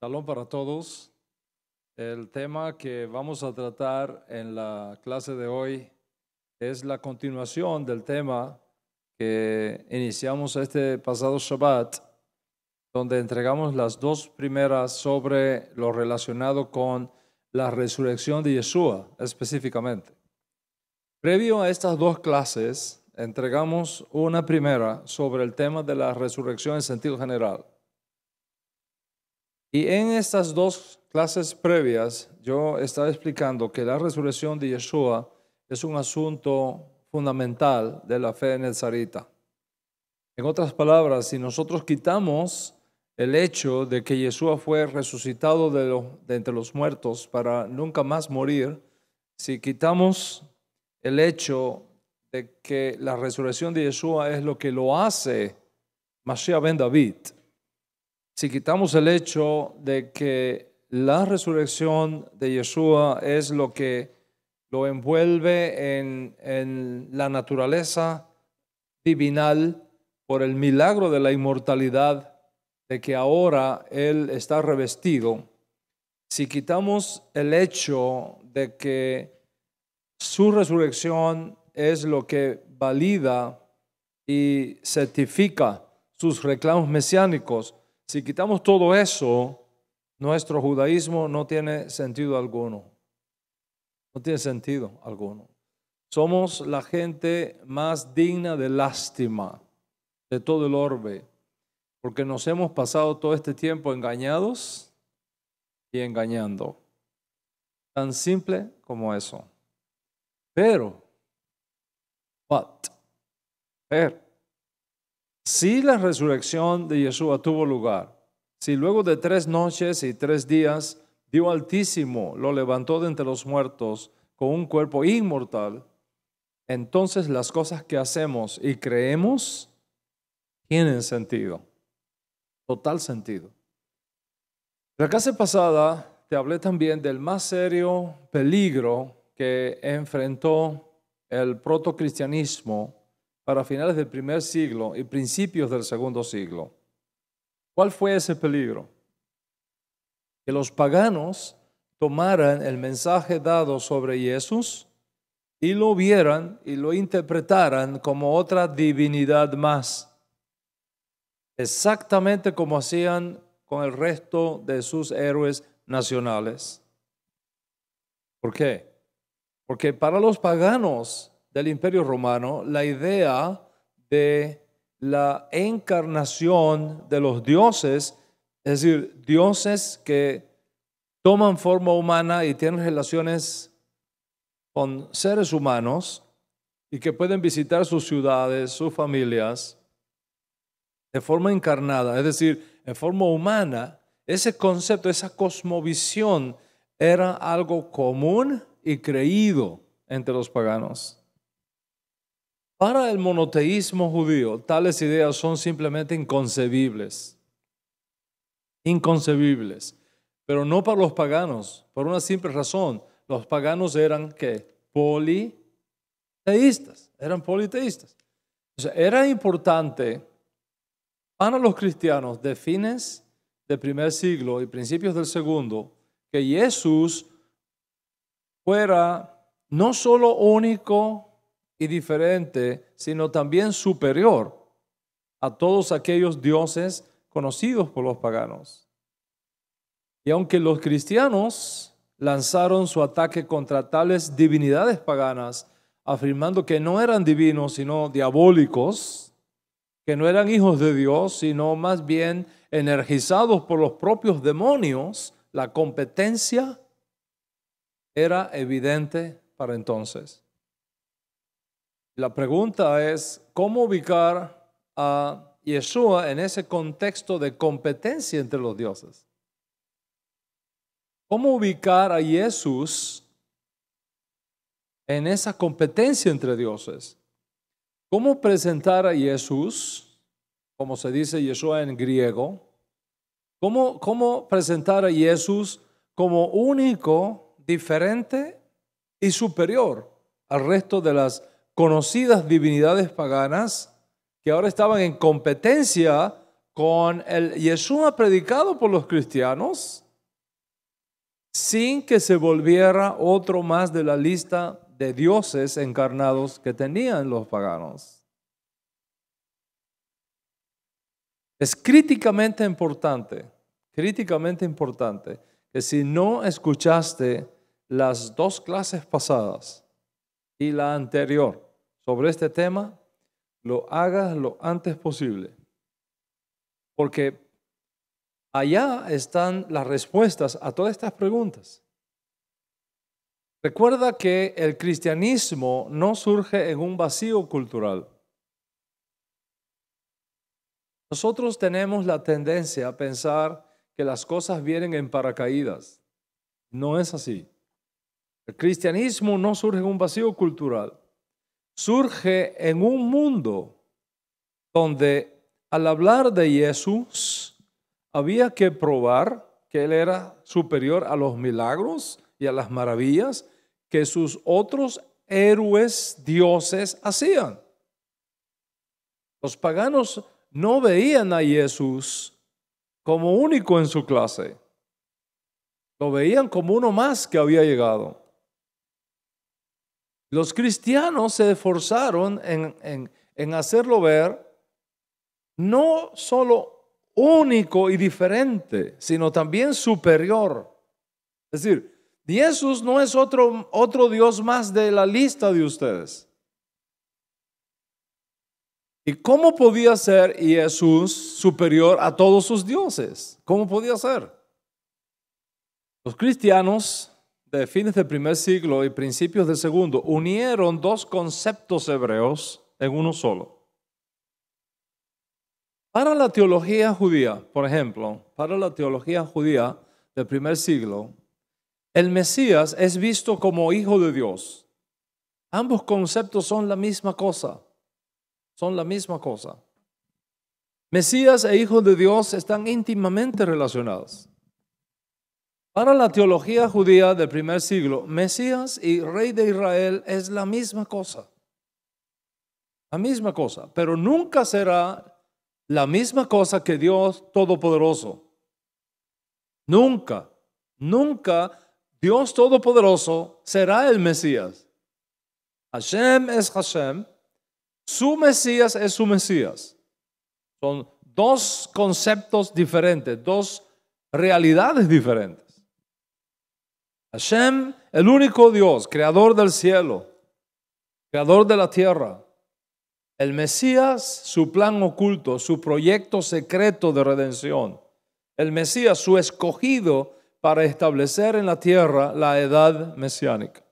salón para todos. El tema que vamos a tratar en la clase de hoy es la continuación del tema que iniciamos este pasado Shabbat, donde entregamos las dos primeras sobre lo relacionado con la resurrección de Yeshua específicamente. Previo a estas dos clases, entregamos una primera sobre el tema de la resurrección en sentido general. Y en estas dos clases previas yo estaba explicando que la resurrección de Yeshua es un asunto fundamental de la fe en el Sarita. En otras palabras, si nosotros quitamos el hecho de que Yeshua fue resucitado de, de entre los muertos para nunca más morir, si quitamos el hecho de que la resurrección de Yeshua es lo que lo hace Mashiach ben David, si quitamos el hecho de que la resurrección de Yeshua es lo que lo envuelve en, en la naturaleza divinal por el milagro de la inmortalidad de que ahora Él está revestido, si quitamos el hecho de que su resurrección es lo que valida y certifica sus reclamos mesiánicos, si quitamos todo eso, nuestro judaísmo no tiene sentido alguno. No tiene sentido alguno. Somos la gente más digna de lástima de todo el orbe, porque nos hemos pasado todo este tiempo engañados y engañando. Tan simple como eso. Pero, but, Pero, si la resurrección de Yeshua tuvo lugar, si luego de tres noches y tres días dio altísimo, lo levantó de entre los muertos con un cuerpo inmortal, entonces las cosas que hacemos y creemos tienen sentido, total sentido. La clase pasada te hablé también del más serio peligro que enfrentó el protocristianismo para finales del primer siglo y principios del segundo siglo. ¿Cuál fue ese peligro? Que los paganos tomaran el mensaje dado sobre Jesús y lo vieran y lo interpretaran como otra divinidad más, exactamente como hacían con el resto de sus héroes nacionales. ¿Por qué? Porque para los paganos el Imperio Romano la idea de la encarnación de los dioses, es decir, dioses que toman forma humana y tienen relaciones con seres humanos y que pueden visitar sus ciudades, sus familias, de forma encarnada, es decir, en forma humana. Ese concepto, esa cosmovisión era algo común y creído entre los paganos. Para el monoteísmo judío, tales ideas son simplemente inconcebibles. Inconcebibles. Pero no para los paganos, por una simple razón. Los paganos eran que politeístas, eran politeístas. era importante para los cristianos de fines del primer siglo y principios del segundo que Jesús fuera no solo único y diferente, sino también superior a todos aquellos dioses conocidos por los paganos. Y aunque los cristianos lanzaron su ataque contra tales divinidades paganas, afirmando que no eran divinos, sino diabólicos, que no eran hijos de Dios, sino más bien energizados por los propios demonios, la competencia era evidente para entonces. La pregunta es, ¿cómo ubicar a Yeshua en ese contexto de competencia entre los dioses? ¿Cómo ubicar a Jesús en esa competencia entre dioses? ¿Cómo presentar a Jesús, como se dice Yeshua en griego? ¿Cómo, cómo presentar a Jesús como único, diferente y superior al resto de las conocidas divinidades paganas que ahora estaban en competencia con el Yeshua predicado por los cristianos sin que se volviera otro más de la lista de dioses encarnados que tenían los paganos. Es críticamente importante, críticamente importante, que si no escuchaste las dos clases pasadas y la anterior, sobre este tema, lo hagas lo antes posible. Porque allá están las respuestas a todas estas preguntas. Recuerda que el cristianismo no surge en un vacío cultural. Nosotros tenemos la tendencia a pensar que las cosas vienen en paracaídas. No es así. El cristianismo no surge en un vacío cultural surge en un mundo donde al hablar de Jesús había que probar que Él era superior a los milagros y a las maravillas que sus otros héroes dioses hacían. Los paganos no veían a Jesús como único en su clase. Lo veían como uno más que había llegado. Los cristianos se esforzaron en, hacerlo ver no solo único y diferente, sino también superior. Es decir, Jesús no es otro, otro Dios más de la lista de ustedes. ¿Y cómo podía ser Jesús superior a todos sus dioses? ¿Cómo podía ser? Los cristianos de fines del primer siglo y principios del segundo, unieron dos conceptos hebreos en uno solo. Para la teología judía, por ejemplo, para la teología judía del primer siglo, el Mesías es visto como hijo de Dios. Ambos conceptos son la misma cosa, son la misma cosa. Mesías e hijo de Dios están íntimamente relacionados. Para la teología judía del primer siglo, Mesías y Rey de Israel es la misma cosa. La misma cosa, pero nunca será la misma cosa que Dios Todopoderoso. Nunca, nunca Dios Todopoderoso será el Mesías. Hashem es Hashem, su Mesías es su Mesías. Son dos conceptos diferentes, dos realidades diferentes. Hashem, el único Dios, creador del cielo, creador de la tierra. El Mesías, su plan oculto, su proyecto secreto de redención. El Mesías, su escogido para establecer en la tierra la edad mesiánica.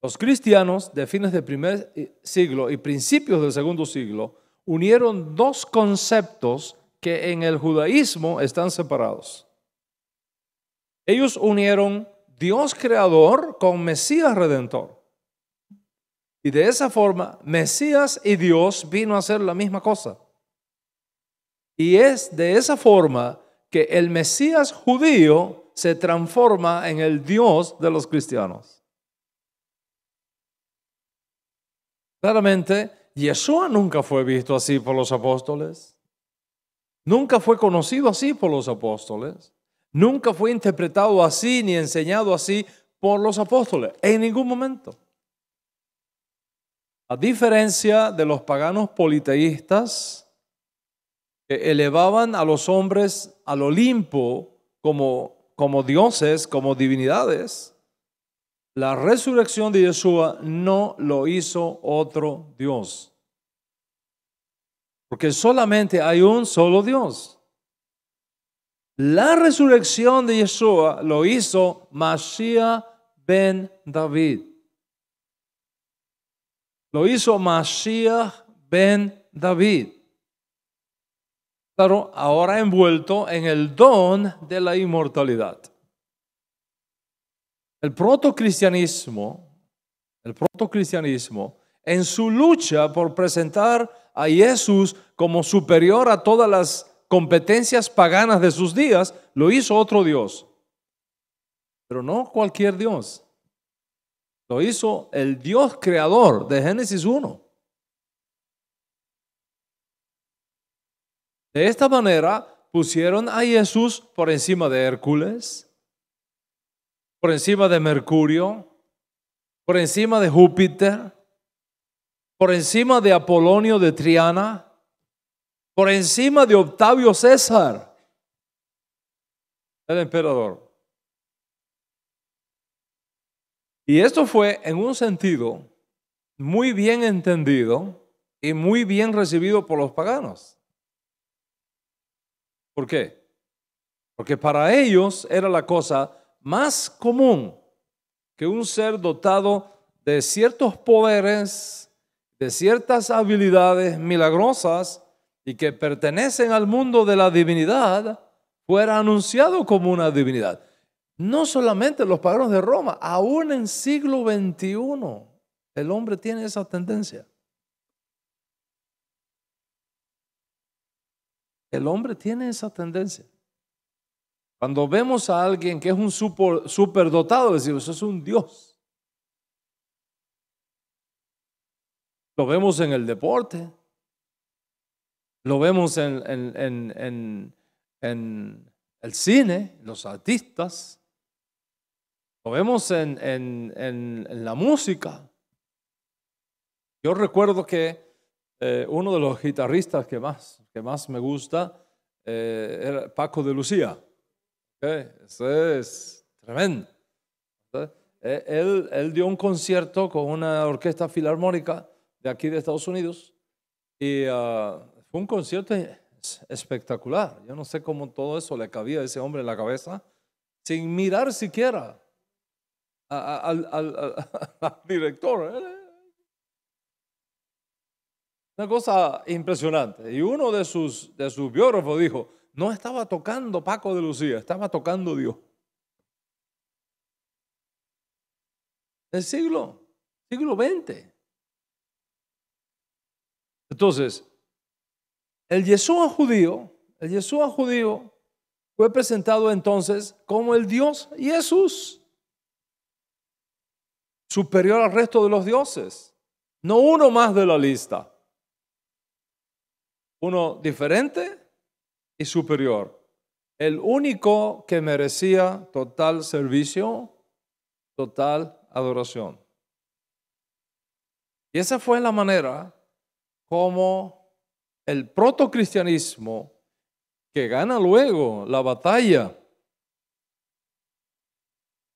Los cristianos de fines del primer siglo y principios del segundo siglo unieron dos conceptos que en el judaísmo están separados. Ellos unieron Dios creador con Mesías redentor. Y de esa forma, Mesías y Dios vino a hacer la misma cosa. Y es de esa forma que el Mesías judío se transforma en el Dios de los cristianos. Claramente, Yeshua nunca fue visto así por los apóstoles. Nunca fue conocido así por los apóstoles. Nunca fue interpretado así ni enseñado así por los apóstoles, en ningún momento. A diferencia de los paganos politeístas que elevaban a los hombres al Olimpo como, como dioses, como divinidades, la resurrección de Yeshua no lo hizo otro Dios. Porque solamente hay un solo Dios. La resurrección de Yeshua lo hizo Mashiach ben David. Lo hizo Mashiach ben David. Claro, ahora envuelto en el don de la inmortalidad. El protocristianismo, el protocristianismo, en su lucha por presentar a Jesús como superior a todas las competencias paganas de sus días, lo hizo otro Dios. Pero no cualquier Dios. Lo hizo el Dios creador de Génesis 1. De esta manera pusieron a Jesús por encima de Hércules, por encima de Mercurio, por encima de Júpiter, por encima de Apolonio de Triana, por encima de Octavio César, el emperador. Y esto fue en un sentido muy bien entendido y muy bien recibido por los paganos. ¿Por qué? Porque para ellos era la cosa más común que un ser dotado de ciertos poderes, de ciertas habilidades milagrosas, y que pertenecen al mundo de la divinidad fuera anunciado como una divinidad. No solamente los paganos de Roma, aún en siglo XXI el hombre tiene esa tendencia. El hombre tiene esa tendencia. Cuando vemos a alguien que es un super, superdotado, decimos, eso es un Dios. Lo vemos en el deporte, lo vemos en, el cine, los artistas, lo vemos en, la música. Yo recuerdo que eh, uno de los guitarristas que más, que más me gusta eh, era Paco de Lucía. Eso es tremendo. E, él, dio un concierto con una orquesta filarmónica de aquí de Estados Unidos y ah, fue un concierto espectacular. Yo no sé cómo todo eso le cabía a ese hombre en la cabeza, sin mirar siquiera al, director. ¿eh? Una cosa impresionante. Y uno de sus, de sus biógrafos dijo, no estaba tocando Paco de Lucía, estaba tocando Dios. El siglo, siglo XX. Entonces, el Yeshua judío, el Yeshua judío fue presentado entonces como el Dios Jesús, superior al resto de los dioses, no uno más de la lista, uno diferente y superior el único que merecía total servicio, total adoración. Y esa fue la manera como el protocristianismo que gana luego la batalla.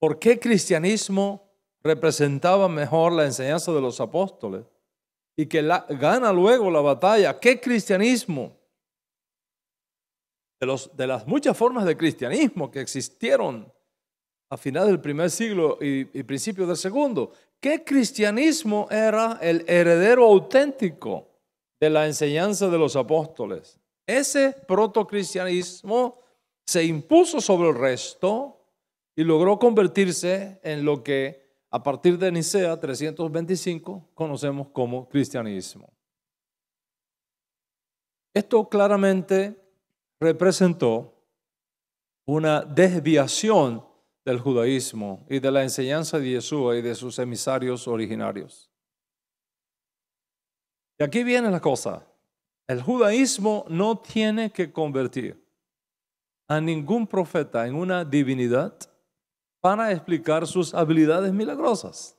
¿Por qué cristianismo representaba mejor la enseñanza de los apóstoles? Y que gana luego la batalla. ¿Qué cristianismo? De, los, de las muchas formas de cristianismo que existieron a final del primer siglo y, principios principio del segundo, ¿qué cristianismo era el heredero auténtico? de la enseñanza de los apóstoles. Ese protocristianismo se impuso sobre el resto y logró convertirse en lo que a partir de Nicea 325 conocemos como cristianismo. Esto claramente representó una desviación del judaísmo y de la enseñanza de Yeshua y de sus emisarios originarios. Y aquí viene la cosa. El judaísmo no tiene que convertir a ningún profeta en una divinidad para explicar sus habilidades milagrosas.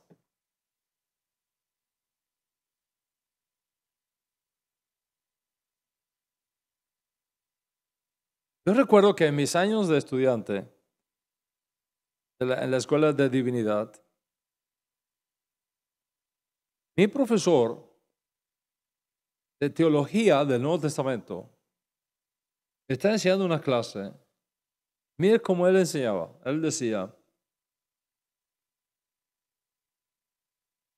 Yo recuerdo que en mis años de estudiante, en la escuela de divinidad, mi profesor de teología del Nuevo Testamento, está enseñando una clase. Mire cómo él enseñaba. Él decía,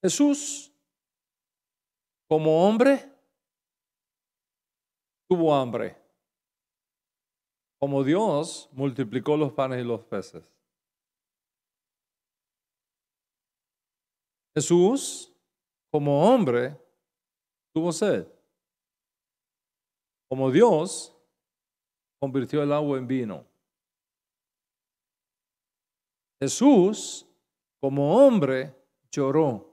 Jesús, como hombre, tuvo hambre. Como Dios, multiplicó los panes y los peces. Jesús, como hombre, tuvo sed como Dios convirtió el agua en vino. Jesús, como hombre, lloró.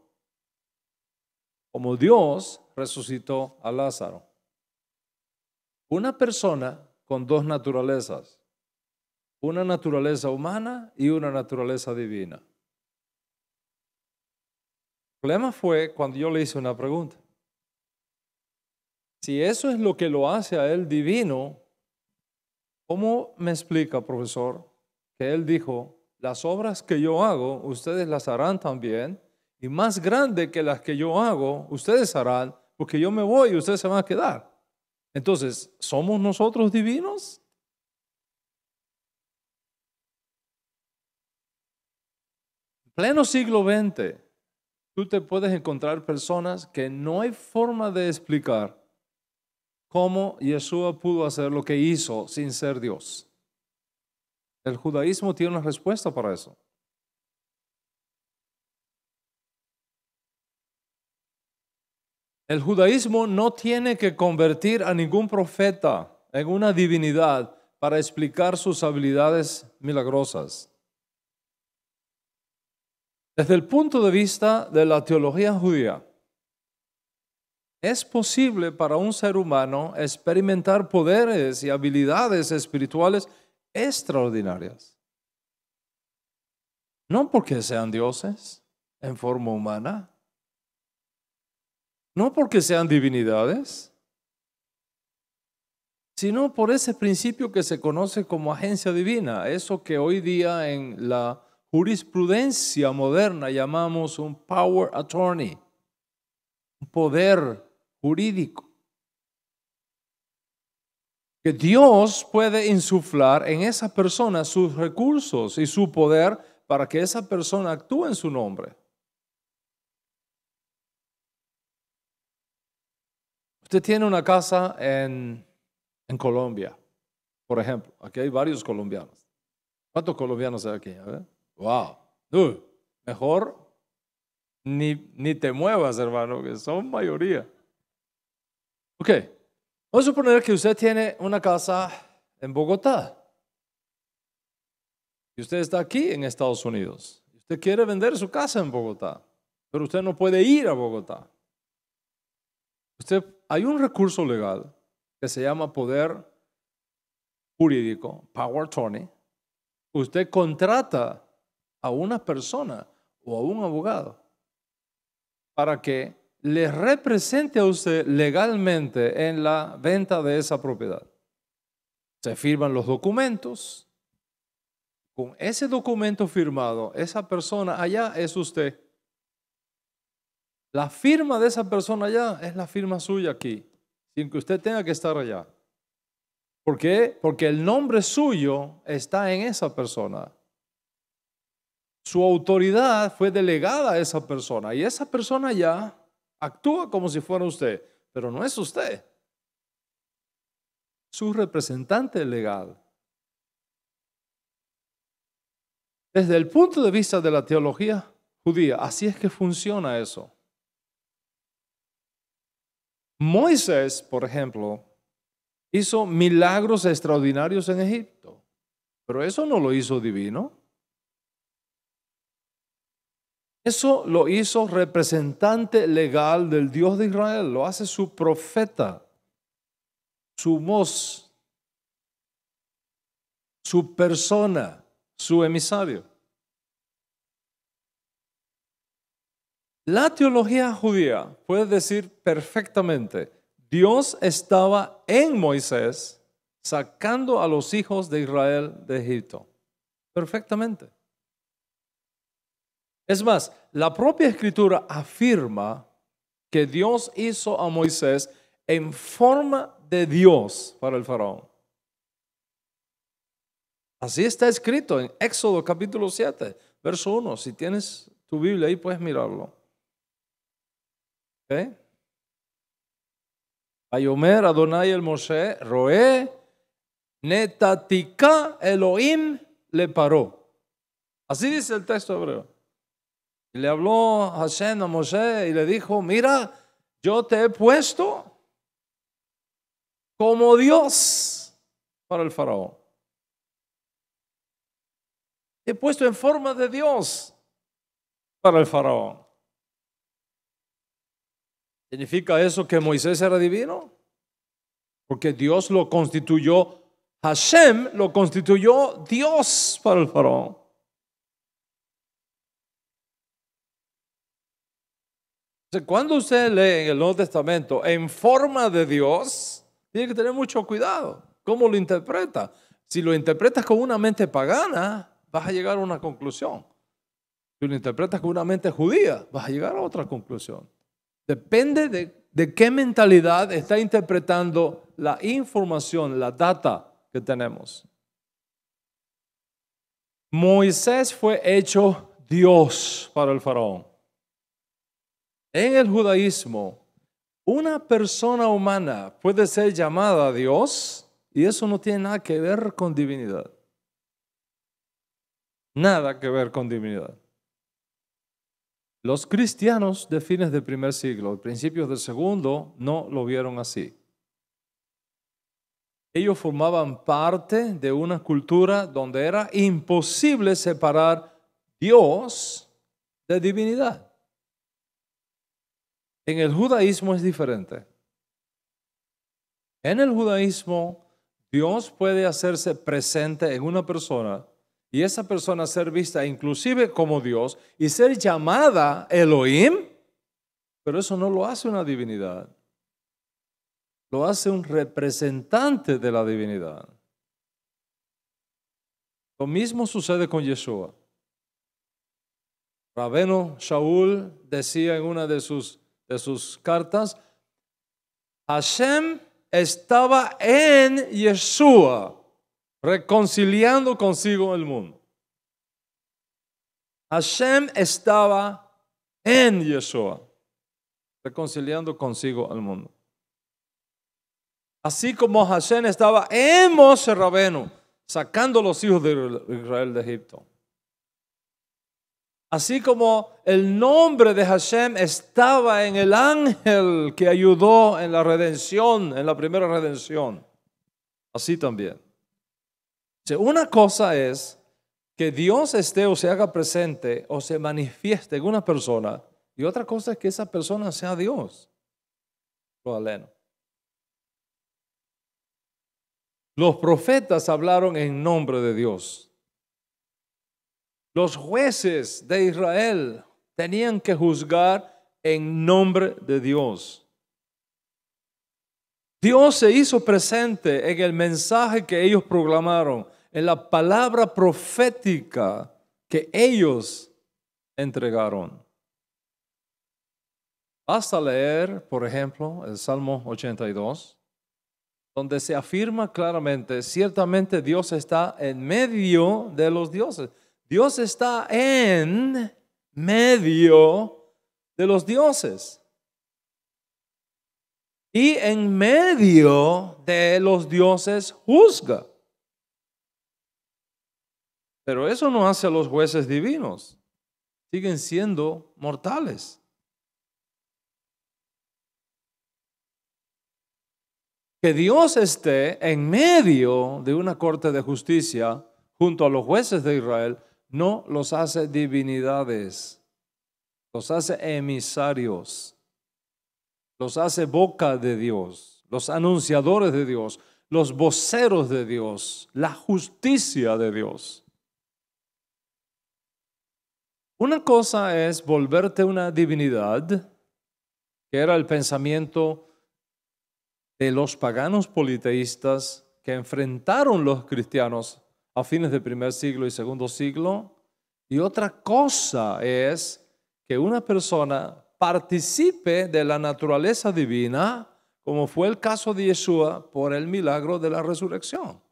Como Dios, resucitó a Lázaro. Una persona con dos naturalezas. Una naturaleza humana y una naturaleza divina. El problema fue cuando yo le hice una pregunta. Si eso es lo que lo hace a él divino, ¿cómo me explica, profesor, que él dijo, las obras que yo hago, ustedes las harán también, y más grande que las que yo hago, ustedes harán, porque yo me voy y ustedes se van a quedar? Entonces, ¿somos nosotros divinos? En pleno siglo XX, tú te puedes encontrar personas que no hay forma de explicar cómo Yeshua pudo hacer lo que hizo sin ser Dios. El judaísmo tiene una respuesta para eso. El judaísmo no tiene que convertir a ningún profeta en una divinidad para explicar sus habilidades milagrosas. Desde el punto de vista de la teología judía, es posible para un ser humano experimentar poderes y habilidades espirituales extraordinarias. No porque sean dioses en forma humana, no porque sean divinidades, sino por ese principio que se conoce como agencia divina, eso que hoy día en la jurisprudencia moderna llamamos un power attorney, un poder jurídico que Dios puede insuflar en esa persona sus recursos y su poder para que esa persona actúe en su nombre. Usted tiene una casa en, Colombia, por ejemplo. Aquí hay varios colombianos. ¿Cuántos colombianos hay aquí? ¡Wow! mejor ni, ni te muevas, hermano, que son mayoría. Ok, vamos a suponer que usted tiene una casa en Bogotá y usted está aquí en Estados Unidos. Usted quiere vender su casa en Bogotá, pero usted no puede ir a Bogotá. Usted, hay un recurso legal que se llama poder jurídico, power attorney. Usted contrata a una persona o a un abogado para que le represente a usted legalmente en la venta de esa propiedad. Se firman los documentos. Con ese documento firmado, esa persona allá es usted. La firma de esa persona allá es la firma suya aquí, sin que usted tenga que estar allá. ¿Por qué? Porque el nombre suyo está en esa persona. Su autoridad fue delegada a esa persona y esa persona allá Actúa como si fuera usted, pero no es usted. Su representante legal. Desde el punto de vista de la teología judía, así es que funciona eso. Moisés, por ejemplo, hizo milagros extraordinarios en Egipto, pero eso no lo hizo divino. Eso lo hizo representante legal del Dios de Israel, lo hace su profeta, su mos, su persona, su emisario. La teología judía puede decir perfectamente, Dios estaba en Moisés sacando a los hijos de Israel de Egipto. Perfectamente. Es más, la propia escritura afirma que Dios hizo a Moisés en forma de Dios para el faraón. Así está escrito en Éxodo capítulo 7, verso 1. Si tienes tu Biblia ahí, puedes mirarlo. ¿Okay? Ayomer Adonai el Moshe, Roé, Netatika Elohim le paró. Así dice el texto hebreo. Y le habló Hashem a Moshe y le dijo, mira, yo te he puesto como Dios para el faraón. Te he puesto en forma de Dios para el faraón. ¿Significa eso que Moisés era divino? Porque Dios lo constituyó, Hashem lo constituyó Dios para el faraón. Cuando usted lee en el Nuevo Testamento en forma de Dios, tiene que tener mucho cuidado cómo lo interpreta. Si lo interpretas con una mente pagana, vas a llegar a una conclusión. Si lo interpretas con una mente judía, vas a llegar a otra conclusión. Depende de, de qué mentalidad está interpretando la información, la data que tenemos. Moisés fue hecho Dios para el faraón. En el judaísmo, una persona humana puede ser llamada Dios y eso no tiene nada que ver con divinidad. Nada que ver con divinidad. Los cristianos de fines del primer siglo, principios del segundo, no lo vieron así. Ellos formaban parte de una cultura donde era imposible separar Dios de divinidad. En el judaísmo es diferente. En el judaísmo, Dios puede hacerse presente en una persona y esa persona ser vista inclusive como Dios y ser llamada Elohim, pero eso no lo hace una divinidad. Lo hace un representante de la divinidad. Lo mismo sucede con Yeshua. Rabeno Shaul decía en una de sus de sus cartas, Hashem estaba en Yeshua, reconciliando consigo el mundo. Hashem estaba en Yeshua, reconciliando consigo al mundo. Así como Hashem estaba en Moshe Rabenu, sacando a los hijos de Israel de Egipto. Así como el nombre de Hashem estaba en el ángel que ayudó en la redención, en la primera redención. Así también. Una cosa es que Dios esté o se haga presente o se manifieste en una persona y otra cosa es que esa persona sea Dios. Los profetas hablaron en nombre de Dios. Los jueces de Israel tenían que juzgar en nombre de Dios. Dios se hizo presente en el mensaje que ellos proclamaron, en la palabra profética que ellos entregaron. Basta leer, por ejemplo, el Salmo 82, donde se afirma claramente, ciertamente Dios está en medio de los dioses. Dios está en medio de los dioses. Y en medio de los dioses juzga. Pero eso no hace a los jueces divinos. Siguen siendo mortales. Que Dios esté en medio de una corte de justicia junto a los jueces de Israel no los hace divinidades, los hace emisarios, los hace boca de Dios, los anunciadores de Dios, los voceros de Dios, la justicia de Dios. Una cosa es volverte una divinidad, que era el pensamiento de los paganos politeístas que enfrentaron los cristianos a fines del primer siglo y segundo siglo. Y otra cosa es que una persona participe de la naturaleza divina, como fue el caso de Yeshua, por el milagro de la resurrección.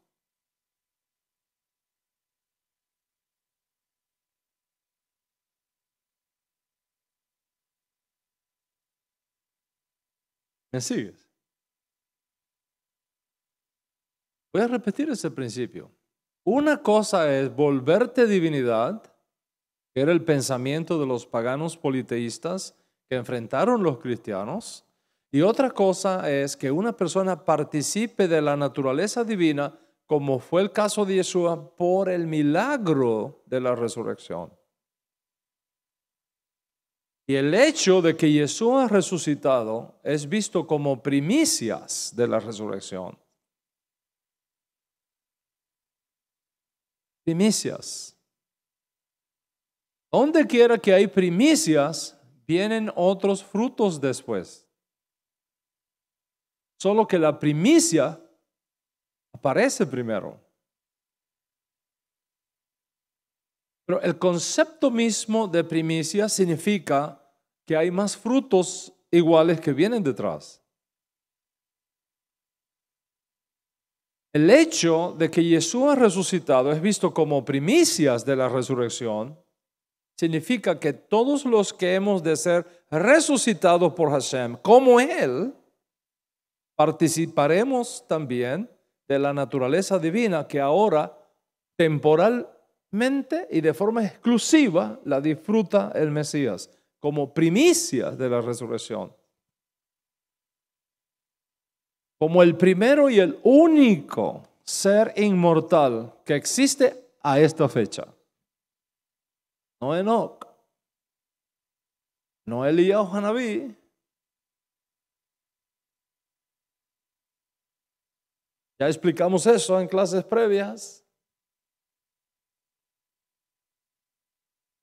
¿Me sigues? Voy a repetir ese principio. Una cosa es volverte divinidad, que era el pensamiento de los paganos politeístas que enfrentaron los cristianos, y otra cosa es que una persona participe de la naturaleza divina, como fue el caso de Yeshua, por el milagro de la resurrección. Y el hecho de que Jesús ha resucitado es visto como primicias de la resurrección. primicias. Donde quiera que hay primicias, vienen otros frutos después. Solo que la primicia aparece primero. Pero el concepto mismo de primicia significa que hay más frutos iguales que vienen detrás. El hecho de que Jesús ha resucitado es visto como primicias de la resurrección, significa que todos los que hemos de ser resucitados por Hashem, como Él, participaremos también de la naturaleza divina que ahora temporalmente y de forma exclusiva la disfruta el Mesías, como primicias de la resurrección como el primero y el único ser inmortal que existe a esta fecha. No Enoch, no Eliyahu Hanabí. Ya explicamos eso en clases previas.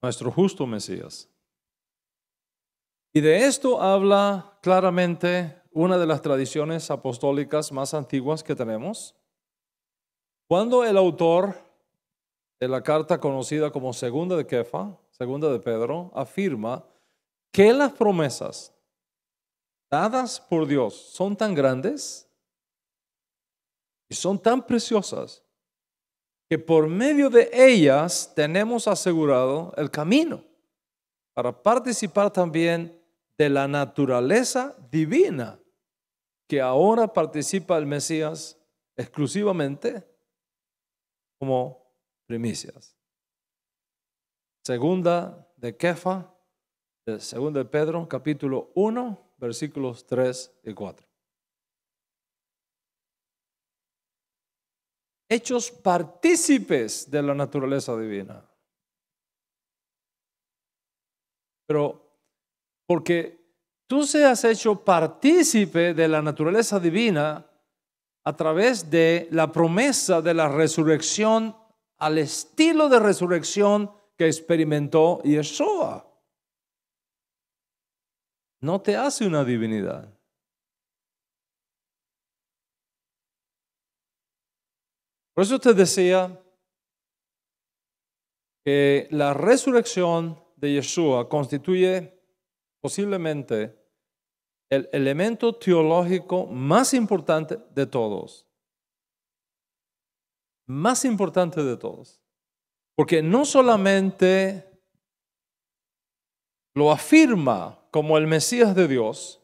Nuestro justo Mesías. Y de esto habla claramente una de las tradiciones apostólicas más antiguas que tenemos. Cuando el autor de la carta conocida como Segunda de Kefa, Segunda de Pedro, afirma que las promesas dadas por Dios son tan grandes y son tan preciosas que por medio de ellas tenemos asegurado el camino para participar también de la naturaleza divina que ahora participa el Mesías exclusivamente como primicias. Segunda de Kefa, de segunda de Pedro, capítulo 1, versículos 3 y 4. Hechos partícipes de la naturaleza divina. Pero porque tú seas hecho partícipe de la naturaleza divina a través de la promesa de la resurrección al estilo de resurrección que experimentó Yeshua. No te hace una divinidad. Por eso usted decía que la resurrección de Yeshua constituye posiblemente el elemento teológico más importante de todos. Más importante de todos. Porque no solamente lo afirma como el Mesías de Dios,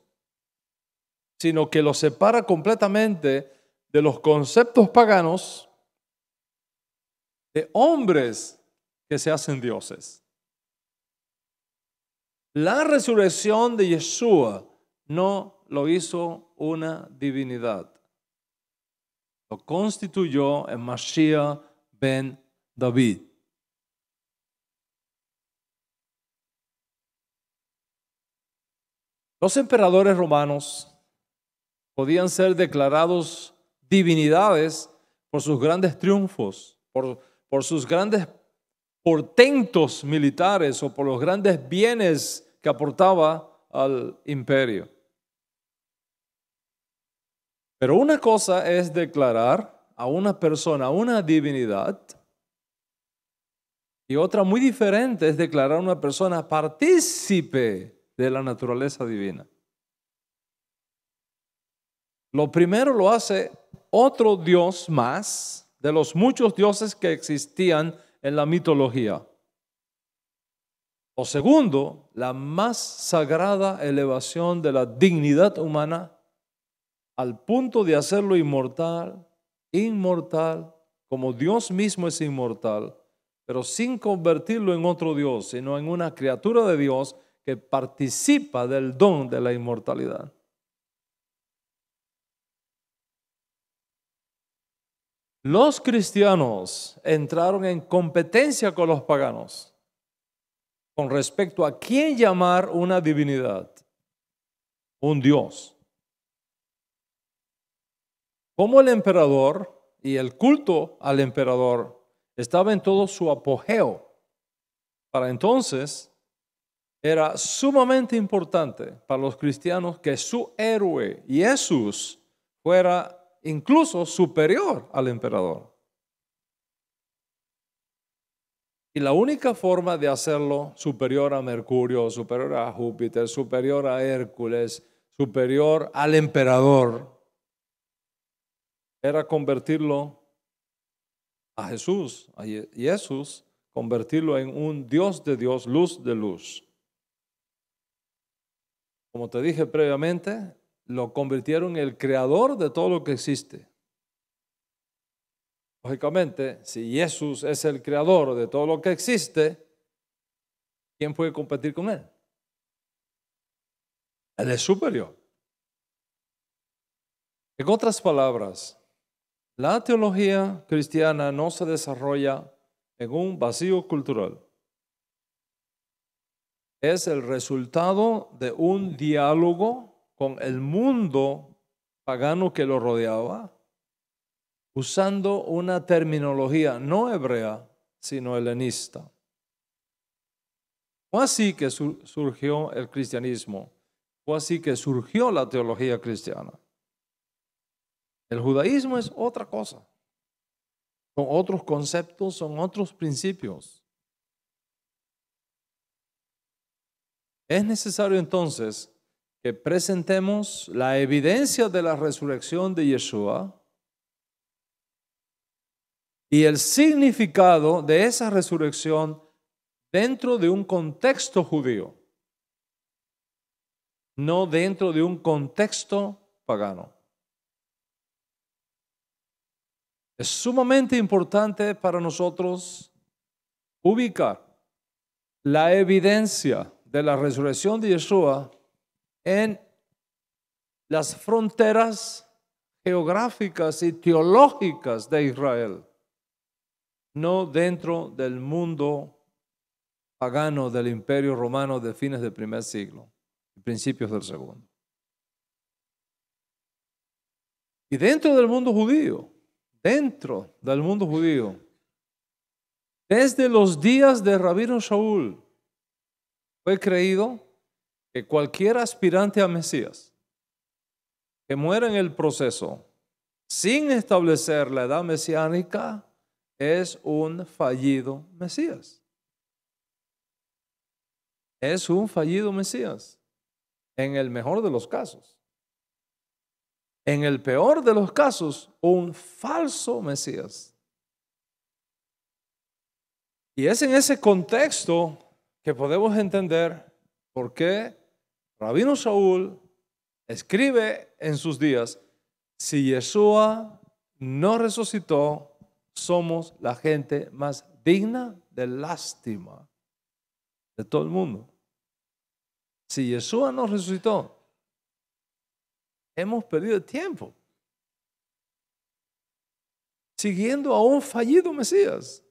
sino que lo separa completamente de los conceptos paganos de hombres que se hacen dioses. La resurrección de Yeshua no lo hizo una divinidad. Lo constituyó en Mashiach ben David. Los emperadores romanos podían ser declarados divinidades por sus grandes triunfos, por, por sus grandes portentos militares o por los grandes bienes que aportaba al imperio. Pero una cosa es declarar a una persona una divinidad y otra muy diferente es declarar a una persona partícipe de la naturaleza divina. Lo primero lo hace otro dios más de los muchos dioses que existían en la mitología. O segundo, la más sagrada elevación de la dignidad humana al punto de hacerlo inmortal, inmortal, como Dios mismo es inmortal, pero sin convertirlo en otro Dios, sino en una criatura de Dios que participa del don de la inmortalidad. Los cristianos entraron en competencia con los paganos con respecto a quién llamar una divinidad, un dios. Como el emperador y el culto al emperador estaba en todo su apogeo, para entonces era sumamente importante para los cristianos que su héroe, Jesús, fuera incluso superior al emperador. Y la única forma de hacerlo superior a Mercurio, superior a Júpiter, superior a Hércules, superior al emperador, era convertirlo a Jesús, a Jesús, convertirlo en un Dios de Dios, luz de luz. Como te dije previamente, lo convirtieron en el creador de todo lo que existe. Lógicamente, si Jesús es el creador de todo lo que existe, ¿quién puede competir con Él? Él es superior. En otras palabras, la teología cristiana no se desarrolla en un vacío cultural. Es el resultado de un diálogo con el mundo pagano que lo rodeaba usando una terminología no hebrea, sino helenista. Fue así que surgió el cristianismo, fue así que surgió la teología cristiana. El judaísmo es otra cosa, son otros conceptos, son otros principios. Es necesario entonces que presentemos la evidencia de la resurrección de Yeshua y el significado de esa resurrección dentro de un contexto judío, no dentro de un contexto pagano. Es sumamente importante para nosotros ubicar la evidencia de la resurrección de Yeshua en las fronteras geográficas y teológicas de Israel no dentro del mundo pagano del imperio romano de fines del primer siglo y principios del segundo. Y dentro del mundo judío, dentro del mundo judío, desde los días de Rabino Saúl fue creído que cualquier aspirante a Mesías que muera en el proceso sin establecer la edad mesiánica es un fallido Mesías. Es un fallido Mesías, en el mejor de los casos. En el peor de los casos, un falso Mesías. Y es en ese contexto que podemos entender por qué Rabino Saúl escribe en sus días, si Yeshua no resucitó, somos la gente más digna de lástima de todo el mundo. Si Yeshua no resucitó, hemos perdido tiempo siguiendo a un fallido Mesías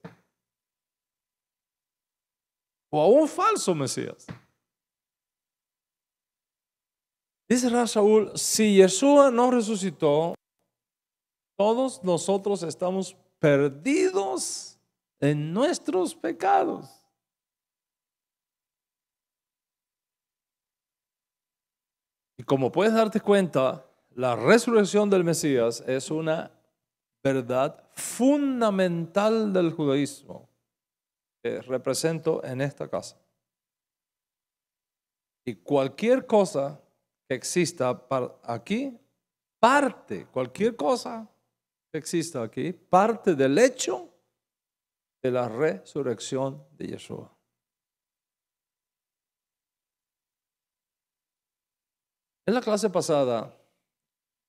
o a un falso Mesías. Dice Saúl. si Yeshua no resucitó, todos nosotros estamos perdidos en nuestros pecados. Y como puedes darte cuenta, la resurrección del Mesías es una verdad fundamental del judaísmo que represento en esta casa. Y cualquier cosa que exista aquí parte, cualquier cosa exista aquí, parte del hecho de la resurrección de Yeshua. En la clase pasada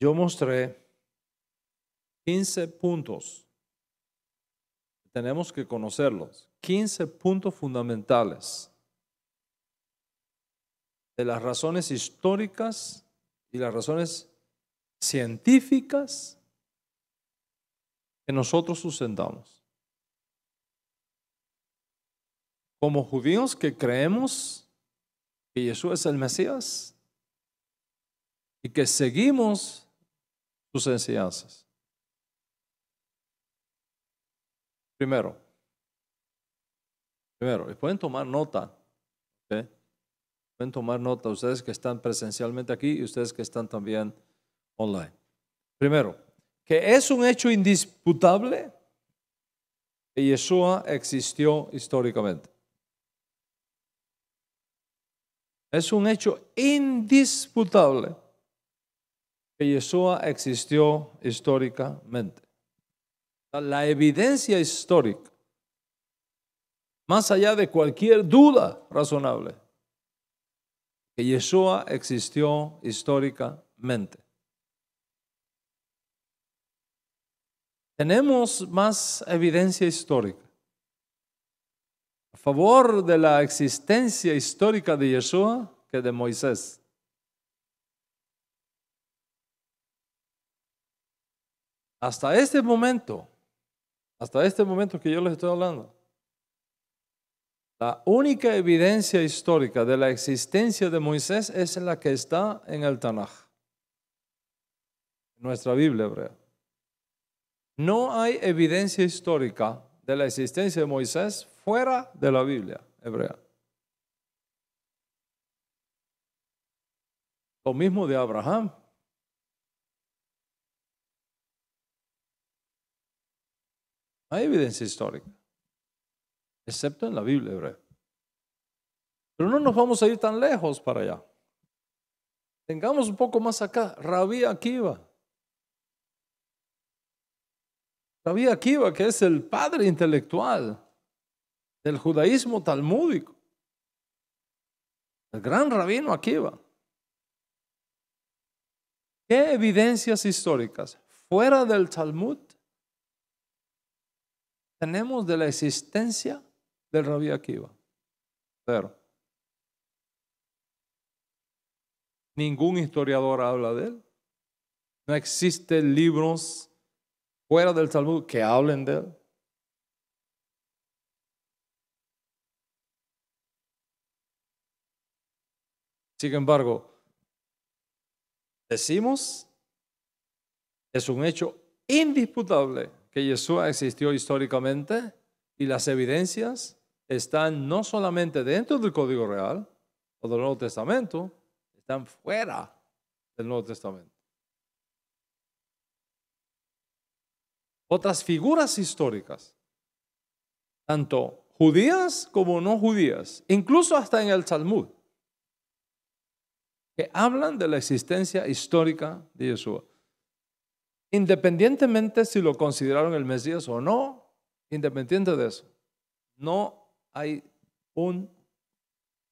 yo mostré 15 puntos. Tenemos que conocerlos. 15 puntos fundamentales de las razones históricas y las razones científicas que nosotros sustentamos. Como judíos que creemos que Jesús es el Mesías y que seguimos sus enseñanzas. Primero, primero, y pueden tomar nota, pueden tomar nota ustedes que están presencialmente aquí y ustedes que están también online. Primero, que es un hecho indisputable que Yeshua existió históricamente. Es un hecho indisputable que Yeshua existió históricamente. La evidencia histórica, más allá de cualquier duda razonable, que Yeshua existió históricamente. Tenemos más evidencia histórica a favor de la existencia histórica de Yeshua que de Moisés. Hasta este momento, hasta este momento que yo les estoy hablando, la única evidencia histórica de la existencia de Moisés es la que está en el Tanaj, en nuestra Biblia hebrea. No hay evidencia histórica de la existencia de Moisés fuera de la Biblia hebrea. Lo mismo de Abraham. Hay evidencia histórica, excepto en la Biblia hebrea. Pero no nos vamos a ir tan lejos para allá. Tengamos un poco más acá. Rabí Akiva Rabbi Akiva, que es el padre intelectual del judaísmo talmúdico, el gran rabino Akiva. ¿Qué evidencias históricas fuera del Talmud tenemos de la existencia del Rabí Akiva? Cero. Ningún historiador habla de él. No existen libros fuera del Talmud que hablen de él. Sin embargo, decimos, es un hecho indisputable que Yeshua existió históricamente y las evidencias están no solamente dentro del Código Real o del Nuevo Testamento, están fuera del Nuevo Testamento. otras figuras históricas, tanto judías como no judías, incluso hasta en el Talmud, que hablan de la existencia histórica de Yeshua. Independientemente si lo consideraron el Mesías o no, independiente de eso, no hay un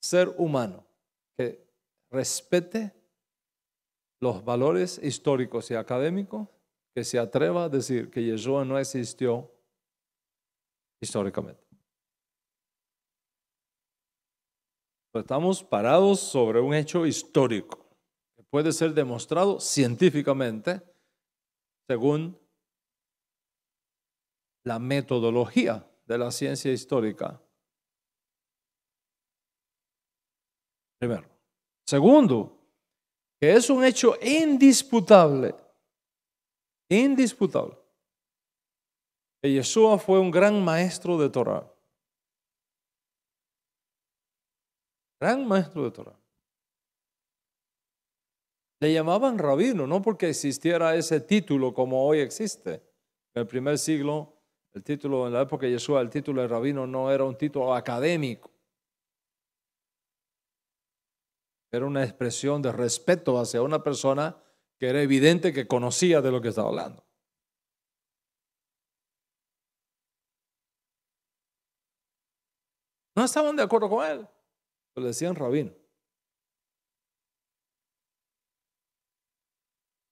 ser humano que respete los valores históricos y académicos que se atreva a decir que Yeshua no existió históricamente. estamos parados sobre un hecho histórico que puede ser demostrado científicamente según la metodología de la ciencia histórica. Primero. Segundo, que es un hecho indisputable indisputable que Yeshua fue un gran maestro de Torah. Gran maestro de Torah. Le llamaban rabino, no porque existiera ese título como hoy existe. En el primer siglo, el título, en la época de Yeshua, el título de rabino no era un título académico. Era una expresión de respeto hacia una persona que era evidente que conocía de lo que estaba hablando. No estaban de acuerdo con él, pero le decían rabino.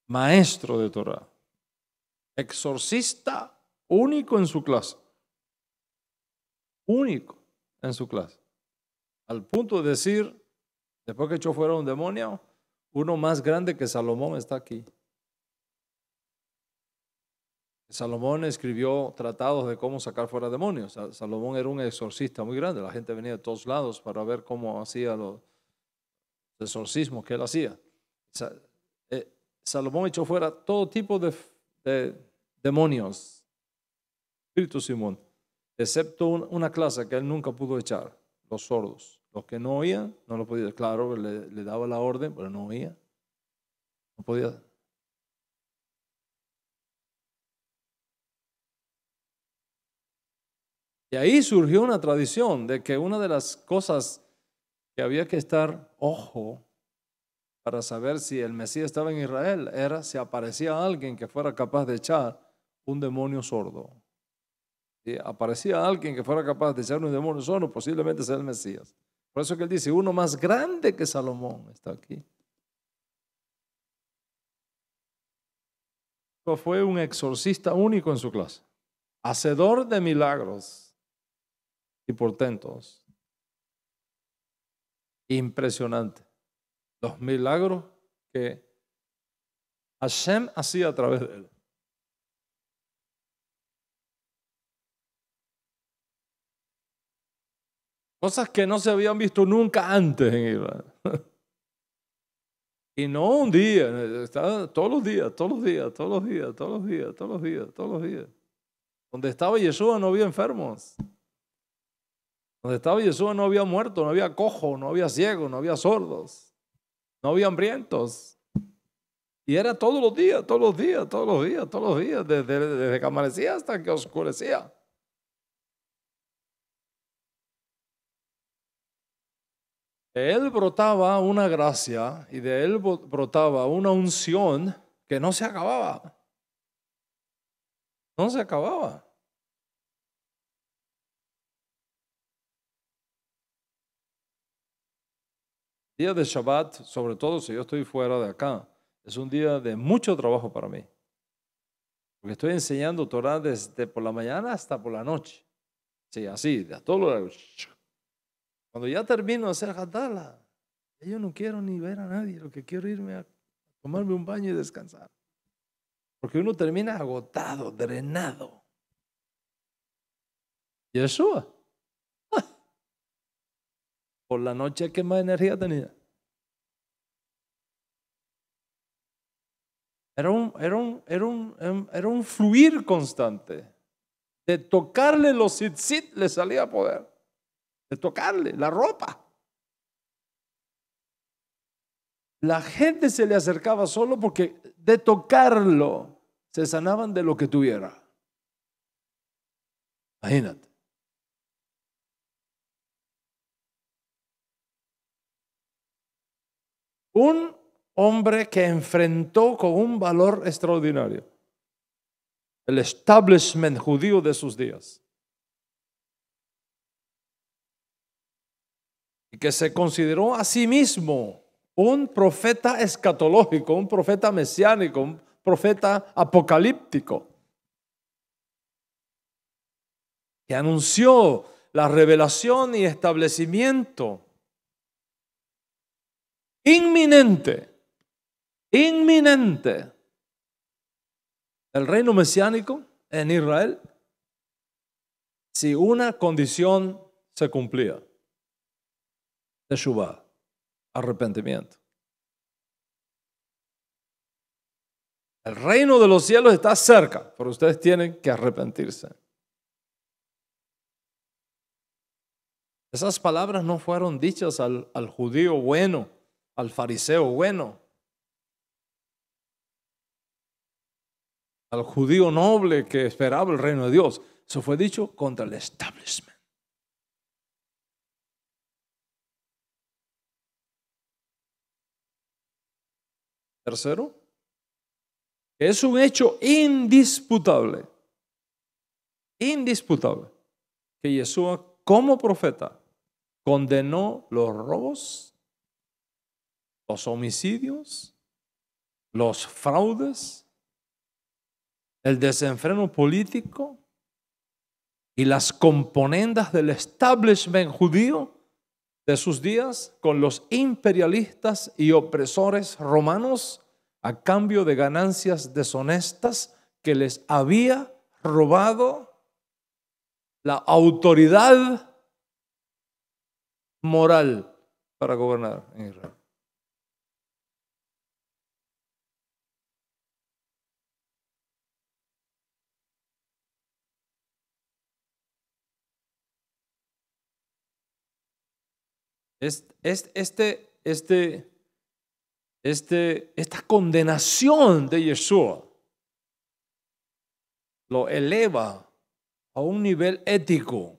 Maestro de Torah, exorcista único en su clase, único en su clase, al punto de decir, después que echó fuera un demonio, uno más grande que Salomón está aquí. Salomón escribió tratados de cómo sacar fuera demonios. Salomón era un exorcista muy grande. La gente venía de todos lados para ver cómo hacía los exorcismos que él hacía. Eh, Salomón echó fuera todo tipo de, demonios, espíritu Simón, excepto una clase que él nunca pudo echar, los sordos. Los que no oían, no lo podía Claro, le, le daba la orden, pero no oía. No podía. Y ahí surgió una tradición de que una de las cosas que había que estar ojo para saber si el Mesías estaba en Israel era si aparecía alguien que fuera capaz de echar un demonio sordo. Si aparecía alguien que fuera capaz de echar un demonio sordo, posiblemente sea el Mesías. Por eso que él dice, uno más grande que Salomón está aquí. Fue un exorcista único en su clase, hacedor de milagros y portentos. Impresionante. Los milagros que Hashem hacía a través de él. Cosas que no se habían visto nunca antes en Israel. Y no un día, todos los días, todos los días, todos los días, todos los días, todos los días, todos los días. Donde estaba Yeshua no había enfermos. Donde estaba Yeshua no había muerto, no había cojo, no había ciego, no había sordos, no había hambrientos. Y era todos los días, todos los días, todos los días, todos los días, desde que amanecía hasta que oscurecía. De él brotaba una gracia y de él brotaba una unción que no se acababa. No se acababa. día de Shabbat, sobre todo si yo estoy fuera de acá, es un día de mucho trabajo para mí. Porque estoy enseñando Torah desde por la mañana hasta por la noche. Sí, así, de a todo lo cuando ya termino de hacer jatala, yo no quiero ni ver a nadie, lo que quiero irme a tomarme un baño y descansar. Porque uno termina agotado, drenado. Yeshua. Por la noche, ¿qué más energía tenía? Era un, era era un, em, era un fluir constante. De tocarle los tzitzit le salía poder de tocarle la ropa. La gente se le acercaba solo porque de tocarlo se sanaban de lo que tuviera. Imagínate. Un hombre que enfrentó con un valor extraordinario el establishment judío de sus días. y que se consideró a sí mismo un profeta escatológico, un profeta mesiánico, un profeta apocalíptico, que anunció la revelación y establecimiento inminente, inminente del reino mesiánico en Israel si una condición se cumplía. Teshuvah, arrepentimiento. El reino de los cielos está cerca, pero ustedes tienen que arrepentirse. Esas palabras no fueron dichas al, al judío bueno, al fariseo bueno, al judío noble que esperaba el reino de Dios. Eso fue dicho contra el establishment. Tercero, es un hecho indisputable, indisputable, que Yeshua como profeta condenó los robos, los homicidios, los fraudes, el desenfreno político y las componendas del establishment judío de sus días con los imperialistas y opresores romanos a cambio de ganancias deshonestas que les había robado la autoridad moral para gobernar en Israel. Este, este, este, esta condenación de Yeshua lo eleva a un nivel ético,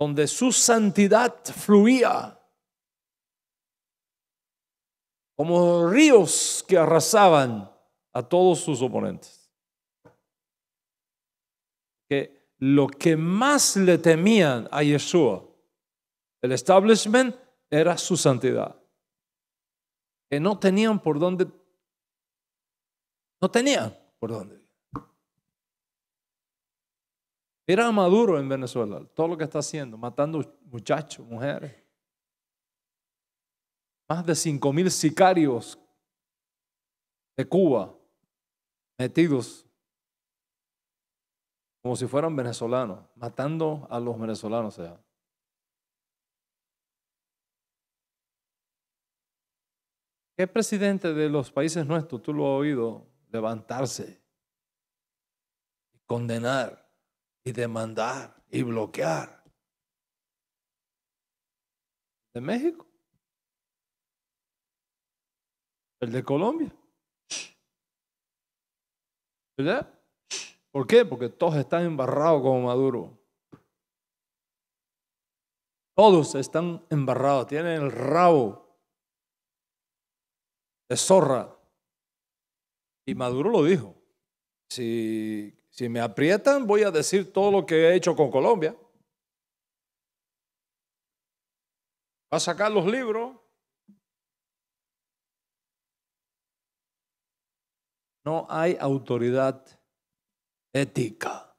donde su santidad fluía como ríos que arrasaban a todos sus oponentes. Que lo que más le temían a Yeshua el establishment era su santidad. Que no tenían por dónde. No tenían por dónde. Era Maduro en Venezuela, todo lo que está haciendo, matando muchachos, mujeres. Más de 5.000 sicarios de Cuba metidos como si fueran venezolanos, matando a los venezolanos. O ¿Qué presidente de los países nuestros tú lo has oído levantarse, y condenar y demandar y bloquear? ¿De México? ¿El de Colombia? ¿Por qué? Porque todos están embarrados como Maduro. Todos están embarrados, tienen el rabo es zorra. Y Maduro lo dijo. Si, si me aprietan, voy a decir todo lo que he hecho con Colombia. Va a sacar los libros. No hay autoridad ética.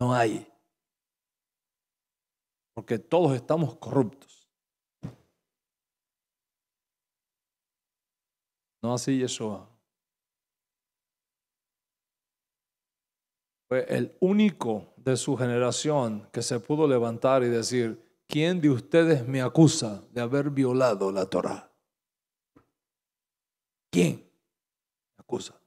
No hay. Porque todos estamos corruptos. No así Yeshua. Fue el único de su generación que se pudo levantar y decir, ¿quién de ustedes me acusa de haber violado la Torah? ¿Quién me acusa?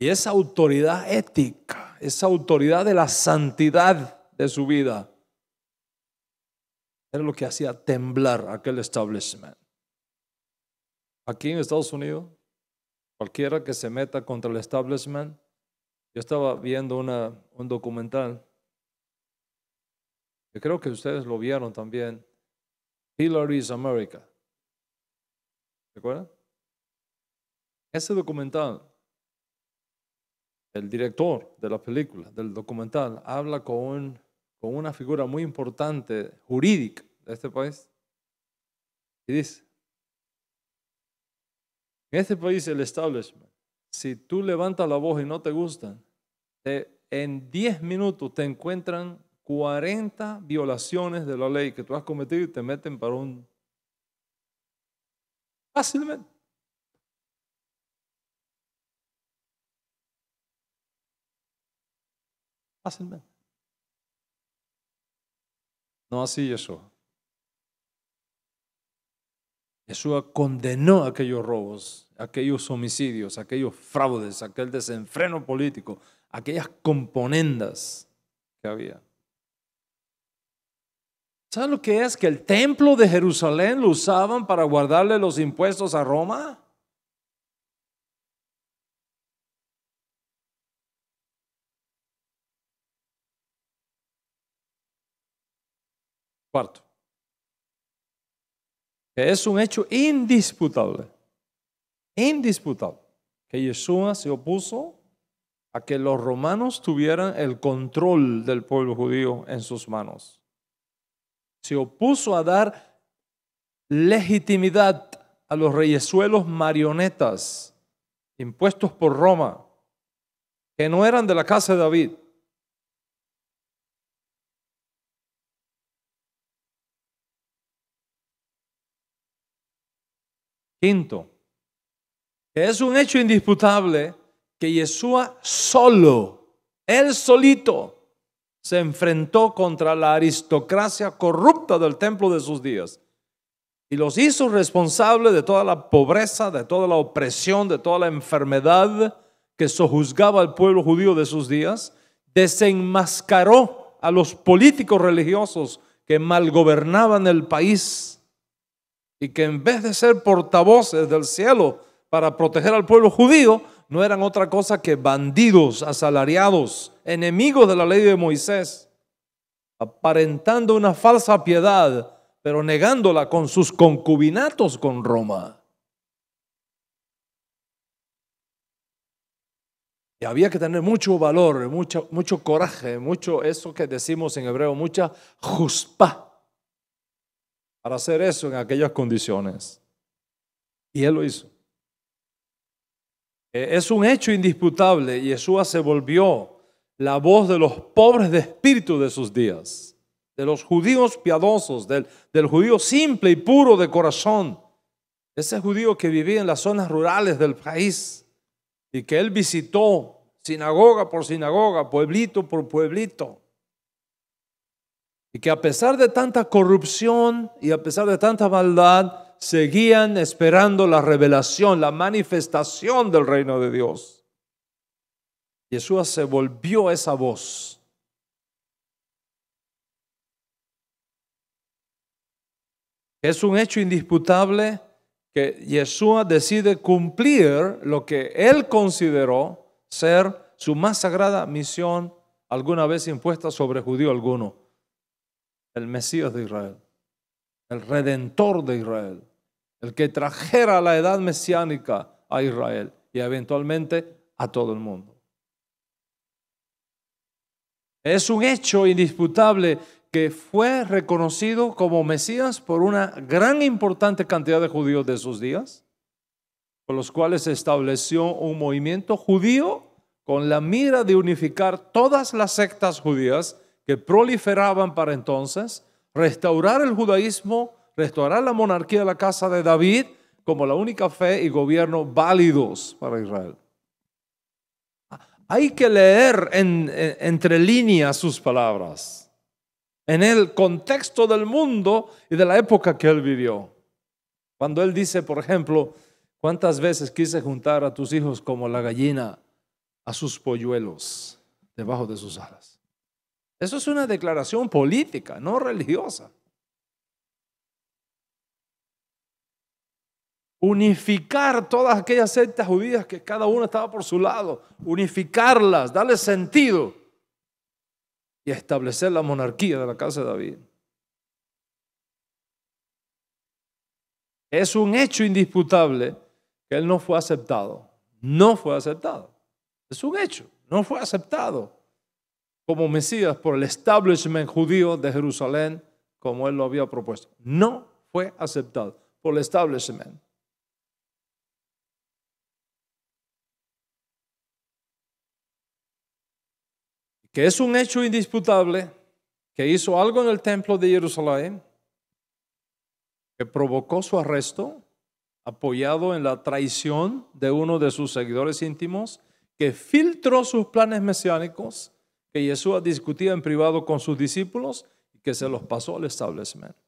Y esa autoridad ética, esa autoridad de la santidad de su vida, era lo que hacía temblar aquel establecimiento. Aquí en Estados Unidos, cualquiera que se meta contra el establishment, yo estaba viendo una, un documental, que creo que ustedes lo vieron también, Hillary's America. acuerdan? Ese documental, el director de la película, del documental, habla con, con una figura muy importante jurídica de este país y dice, en este país, el establishment, si tú levantas la voz y no te gustan, en 10 minutos te encuentran 40 violaciones de la ley que tú has cometido y te meten para un... Fácilmente. Fácilmente. No así eso. Jesús condenó aquellos robos, aquellos homicidios, aquellos fraudes, aquel desenfreno político, aquellas componendas que había. ¿Sabes lo que es? Que el templo de Jerusalén lo usaban para guardarle los impuestos a Roma. Cuarto, es un hecho indisputable, indisputable, que Yeshua se opuso a que los romanos tuvieran el control del pueblo judío en sus manos. Se opuso a dar legitimidad a los reyesuelos marionetas impuestos por Roma, que no eran de la casa de David Quinto, es un hecho indisputable que Yeshua solo, él solito, se enfrentó contra la aristocracia corrupta del templo de sus días y los hizo responsables de toda la pobreza, de toda la opresión, de toda la enfermedad que sojuzgaba al pueblo judío de sus días, desenmascaró a los políticos religiosos que malgobernaban el país y que en vez de ser portavoces del cielo para proteger al pueblo judío, no eran otra cosa que bandidos, asalariados, enemigos de la ley de Moisés, aparentando una falsa piedad, pero negándola con sus concubinatos con Roma. Y había que tener mucho valor, mucho, mucho coraje, mucho eso que decimos en hebreo, mucha juspa para hacer eso en aquellas condiciones. Y él lo hizo. Eh, es un hecho indisputable. Yeshua se volvió la voz de los pobres de espíritu de sus días, de los judíos piadosos, del judío simple y puro de corazón, ese judío que vivía en las zonas rurales del país y que él visitó sinagoga por sinagoga, pueblito por pueblito. Y que a pesar de tanta corrupción y a pesar de tanta maldad, seguían esperando la revelación, la manifestación del reino de Dios. Jesús se volvió esa voz. Es un hecho indisputable que Yeshua decide cumplir lo que él consideró ser su más sagrada misión alguna vez impuesta sobre judío alguno el Mesías de Israel, el redentor de Israel, el que trajera la edad mesiánica a Israel y eventualmente a todo el mundo. Es un hecho indisputable que fue reconocido como Mesías por una gran importante cantidad de judíos de sus días, con los cuales se estableció un movimiento judío con la mira de unificar todas las sectas judías que proliferaban para entonces, restaurar el judaísmo, restaurar la monarquía de la casa de David como la única fe y gobierno válidos para Israel. Hay que leer en, entre líneas sus palabras, en el contexto del mundo y de la época que él vivió. Cuando él dice, por ejemplo, ¿cuántas veces quise juntar a tus hijos como la gallina a sus polluelos debajo de sus alas? Eso es una declaración política, no religiosa. unificar todas aquellas sectas judías que cada una estaba por su lado, unificarlas, darle sentido y establecer la monarquía de la casa de David. Es un hecho indisputable que él no fue aceptado. No fue aceptado. Es un hecho, no fue aceptado como Mesías por el establishment judío de Jerusalén, como él lo había propuesto. No fue aceptado por el establishment. Que es un hecho indisputable que hizo algo en el templo de Jerusalén que provocó su arresto, apoyado en la traición de uno de sus seguidores íntimos, que filtró sus planes mesiánicos que Yeshua discutía en privado con sus discípulos y que se los pasó al establecimiento.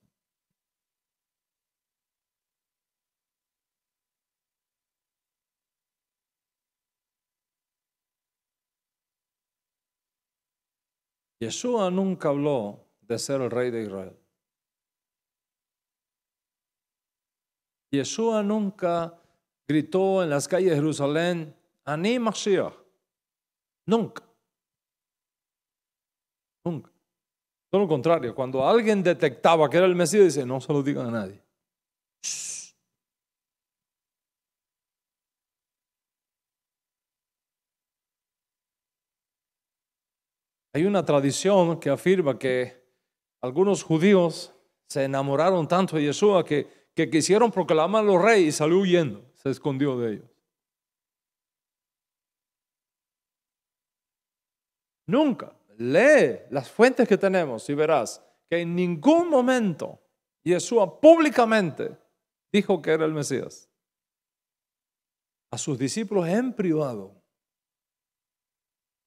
Yeshua nunca habló de ser el rey de Israel. Yeshua nunca gritó en las calles de Jerusalén, Ani Mashiach. Nunca. Nunca. Todo lo contrario, cuando alguien detectaba que era el Mesías, dice, no se lo digan a nadie. Hay una tradición que afirma que algunos judíos se enamoraron tanto de Yeshua que, que quisieron proclamarlo rey y salió huyendo, se escondió de ellos. Nunca lee las fuentes que tenemos y verás que en ningún momento Yeshua públicamente dijo que era el Mesías. A sus discípulos en privado,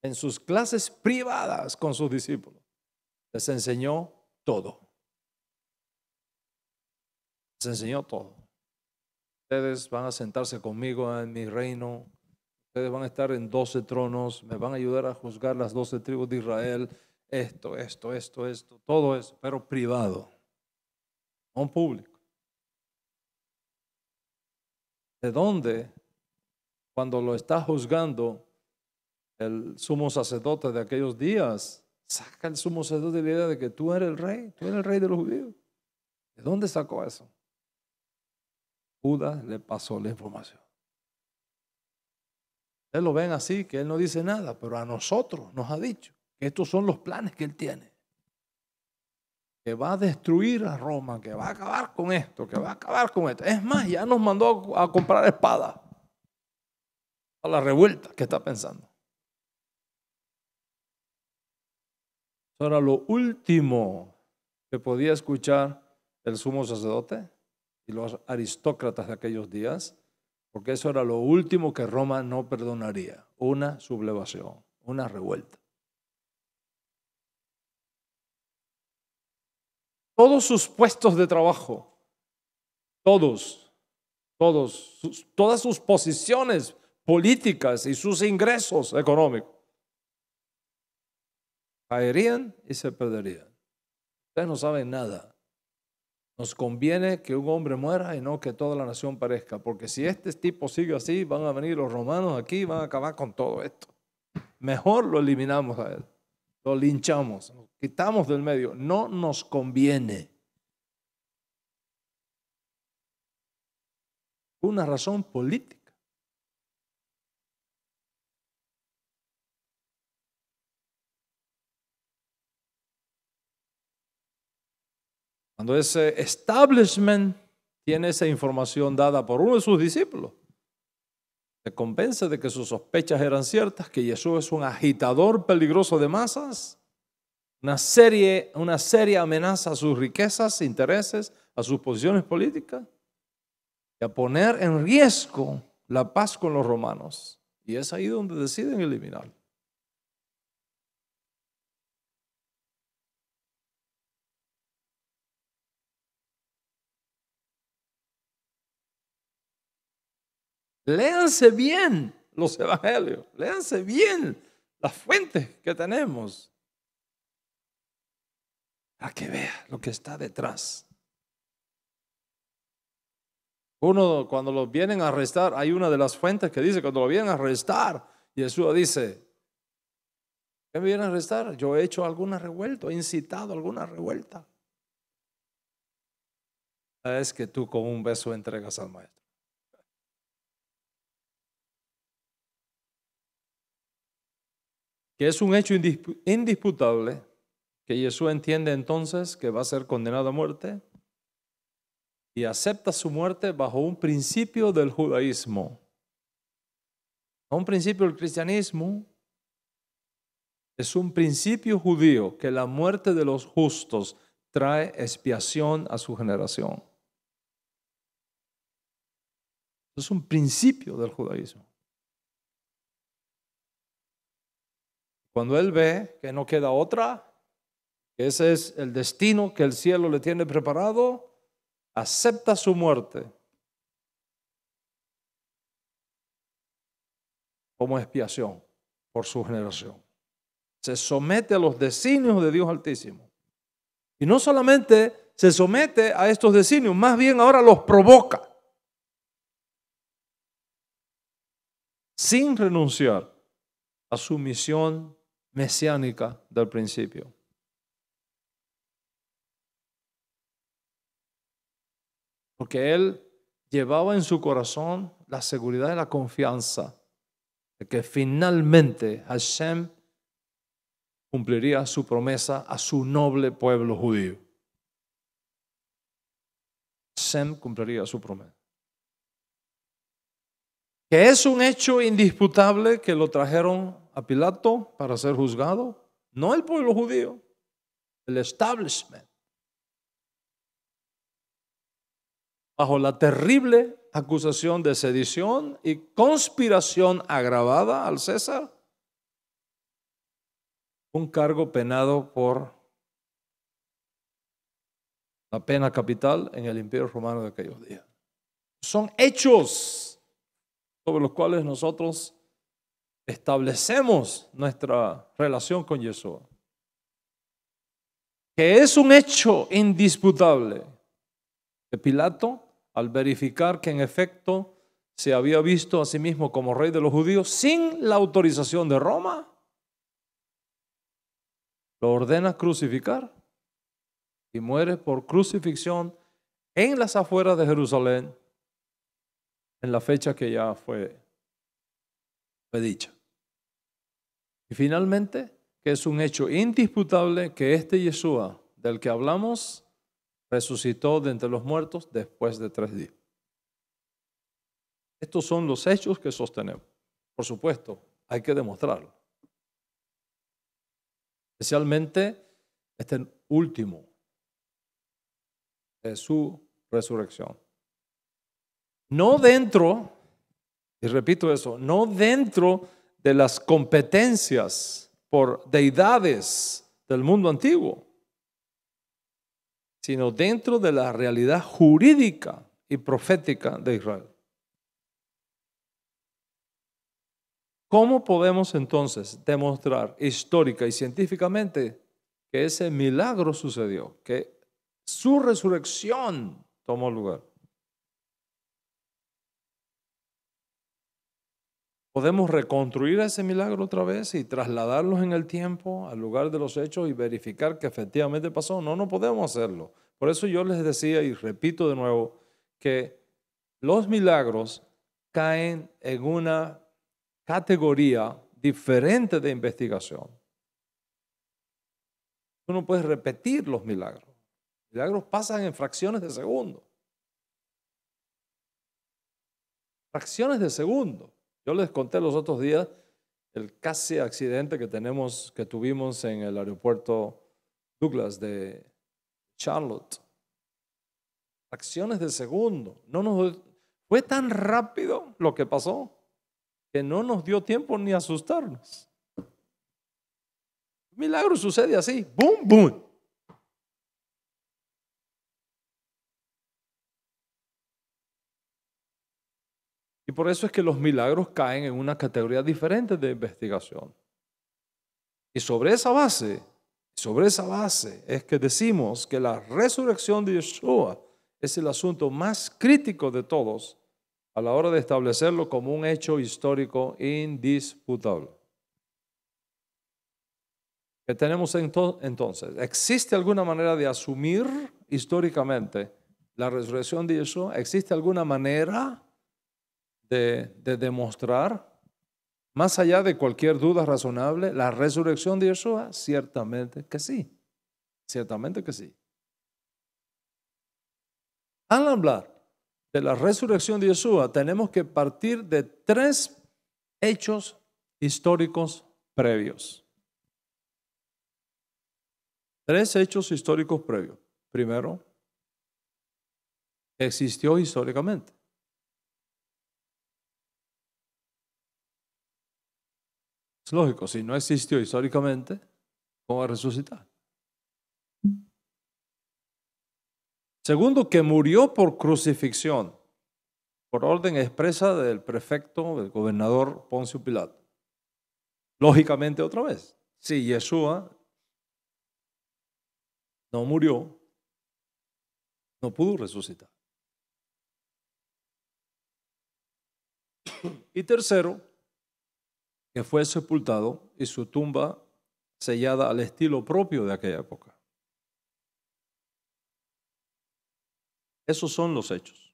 en sus clases privadas con sus discípulos, les enseñó todo. Les enseñó todo. Ustedes van a sentarse conmigo en mi reino ustedes van a estar en 12 tronos, me van a ayudar a juzgar las doce tribus de Israel, esto, esto, esto, esto, todo eso, pero privado, no público. ¿De dónde, cuando lo está juzgando el sumo sacerdote de aquellos días, saca el sumo sacerdote de la idea de que tú eres el rey, tú eres el rey de los judíos? ¿De dónde sacó eso? Judas le pasó la información. Ustedes lo ven así, que Él no dice nada, pero a nosotros nos ha dicho que estos son los planes que Él tiene. Que va a destruir a Roma, que va a acabar con esto, que va a acabar con esto. Es más, ya nos mandó a comprar espada a la revuelta que está pensando. Eso lo último que podía escuchar el sumo sacerdote y los aristócratas de aquellos días porque eso era lo último que Roma no perdonaría, una sublevación, una revuelta. Todos sus puestos de trabajo, todos, todos, todas sus posiciones políticas y sus ingresos económicos caerían y se perderían. Ustedes no saben nada nos conviene que un hombre muera y no que toda la nación parezca, porque si este tipo sigue así, van a venir los romanos aquí y van a acabar con todo esto. Mejor lo eliminamos a él, lo linchamos, lo quitamos del medio. No nos conviene. Una razón política. Cuando ese establishment tiene esa información dada por uno de sus discípulos, se convence de que sus sospechas eran ciertas, que Jesús es un agitador peligroso de masas, una, serie, una seria amenaza a sus riquezas, intereses, a sus posiciones políticas, y a poner en riesgo la paz con los romanos. Y es ahí donde deciden eliminarlo. Léanse bien los evangelios, léanse bien las fuentes que tenemos. A que vea lo que está detrás. Uno, cuando lo vienen a arrestar, hay una de las fuentes que dice, cuando lo vienen a arrestar, Jesús dice, ¿qué me vienen a arrestar? Yo he hecho alguna revuelta, he incitado alguna revuelta. Es que tú con un beso entregas al maestro. que es un hecho indisputable, que Jesús entiende entonces que va a ser condenado a muerte y acepta su muerte bajo un principio del judaísmo. A un principio del cristianismo es un principio judío que la muerte de los justos trae expiación a su generación. Es un principio del judaísmo. Cuando Él ve que no queda otra, que ese es el destino que el cielo le tiene preparado, acepta su muerte como expiación por su generación. Se somete a los designios de Dios Altísimo. Y no solamente se somete a estos designios, más bien ahora los provoca. Sin renunciar a su misión mesiánica del principio. Porque él llevaba en su corazón la seguridad y la confianza de que finalmente Hashem cumpliría su promesa a su noble pueblo judío. Hashem cumpliría su promesa. Que es un hecho indisputable que lo trajeron a Pilato para ser juzgado? No el pueblo judío, el establishment. Bajo la terrible acusación de sedición y conspiración agravada al César, un cargo penado por la pena capital en el imperio romano de aquellos días. Son hechos sobre los cuales nosotros establecemos nuestra relación con Yeshua. Que es un hecho indisputable Que Pilato al verificar que en efecto se había visto a sí mismo como rey de los judíos sin la autorización de Roma, lo ordena crucificar y muere por crucifixión en las afueras de Jerusalén en la fecha que ya fue, fue dicha. Y finalmente, que es un hecho indisputable que este Yeshua, del que hablamos, resucitó de entre los muertos después de tres días. Estos son los hechos que sostenemos. Por supuesto, hay que demostrarlo. Especialmente este último de su resurrección. No dentro, y repito eso, no dentro de las competencias por deidades del mundo antiguo, sino dentro de la realidad jurídica y profética de Israel. ¿Cómo podemos entonces demostrar histórica y científicamente que ese milagro sucedió, que su resurrección tomó lugar? podemos reconstruir ese milagro otra vez y trasladarlos en el tiempo al lugar de los hechos y verificar que efectivamente pasó. No, no podemos hacerlo. Por eso yo les decía y repito de nuevo que los milagros caen en una categoría diferente de investigación. Uno no puedes repetir los milagros. milagros pasan en fracciones de segundo. Fracciones de segundo. Yo les conté los otros días el casi accidente que, tenemos, que tuvimos en el aeropuerto Douglas de Charlotte. Acciones de segundo. No nos, fue tan rápido lo que pasó que no nos dio tiempo ni asustarnos. milagro sucede así. ¡Bum, boom, boom. Y por eso es que los milagros caen en una categoría diferente de investigación. Y sobre esa base, sobre esa base es que decimos que la resurrección de Yeshua es el asunto más crítico de todos a la hora de establecerlo como un hecho histórico indisputable. ¿Qué tenemos entonces? ¿Existe alguna manera de asumir históricamente la resurrección de Yeshua? ¿Existe alguna manera? de, demostrar, más allá de cualquier duda razonable, la resurrección de Yeshua? Ciertamente que sí. Ciertamente que sí. Al hablar de la resurrección de Yeshua, tenemos que partir de tres hechos históricos previos. Tres hechos históricos previos. Primero, existió históricamente. lógico, si no existió históricamente, ¿cómo va a resucitar? Segundo, que murió por crucifixión, por orden expresa del prefecto, del gobernador Poncio Pilato. Lógicamente, otra vez, si Yeshua no murió, no pudo resucitar. Y tercero, fue sepultado y su tumba sellada al estilo propio de aquella época. Esos son los hechos.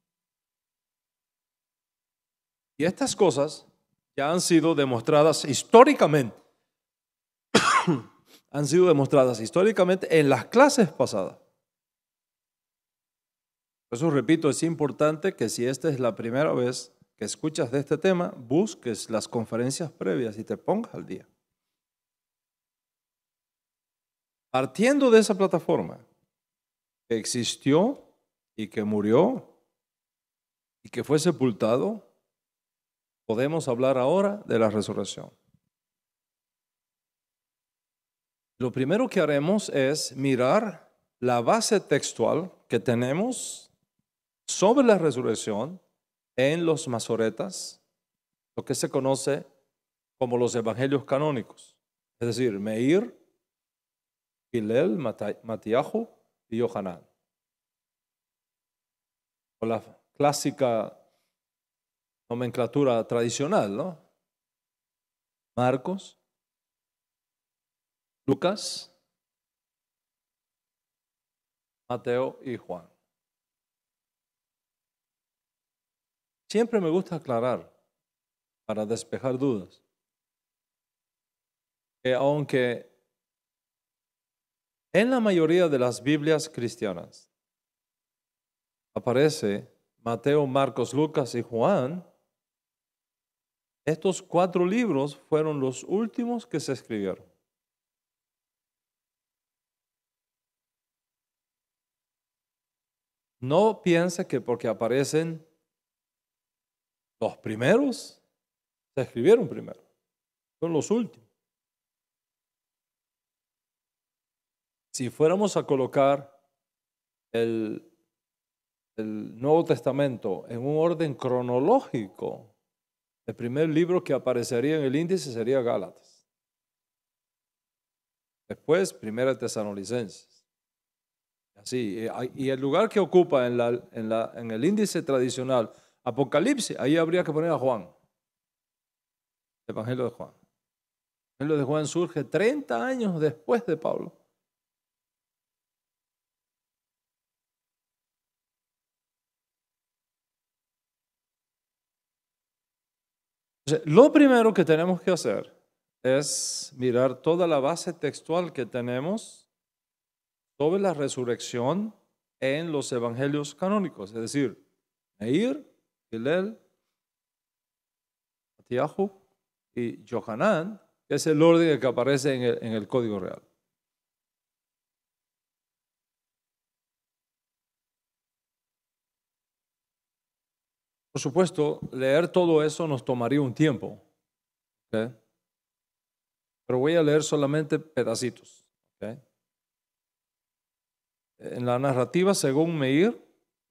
Y estas cosas ya han sido demostradas históricamente. han sido demostradas históricamente en las clases pasadas. Por eso repito, es importante que si esta es la primera vez que escuchas de este tema, busques las conferencias previas y te pongas al día. Partiendo de esa plataforma que existió y que murió y que fue sepultado, podemos hablar ahora de la resurrección. Lo primero que haremos es mirar la base textual que tenemos sobre la resurrección en los masoretas lo que se conoce como los evangelios canónicos, es decir, Meir, Gilel, Matiahu y Yohanan. O la clásica nomenclatura tradicional, ¿no? Marcos, Lucas, Mateo y Juan. Siempre me gusta aclarar para despejar dudas. Que aunque en la mayoría de las Biblias cristianas aparece Mateo, Marcos, Lucas y Juan, estos cuatro libros fueron los últimos que se escribieron. No piense que porque aparecen los primeros se escribieron primero, son los últimos. Si fuéramos a colocar el, Nuevo Testamento en un orden cronológico, el primer libro que aparecería en el índice sería Gálatas. Después, Primera Tesalonicenses. Así, eh, y el lugar que ocupa en, en el índice tradicional Apocalipsis, ahí habría que poner a Juan. El Evangelio de Juan. El Evangelio de Juan surge 30 años después de Pablo. lo primero que tenemos que hacer es mirar toda la base textual que tenemos sobre la resurrección en los evangelios canónicos, es decir, ir y Johanán, es el orden que aparece en el, Código Real. Por supuesto, leer todo eso nos tomaría un tiempo, pero voy a leer solamente pedacitos. En la narrativa, según Meir,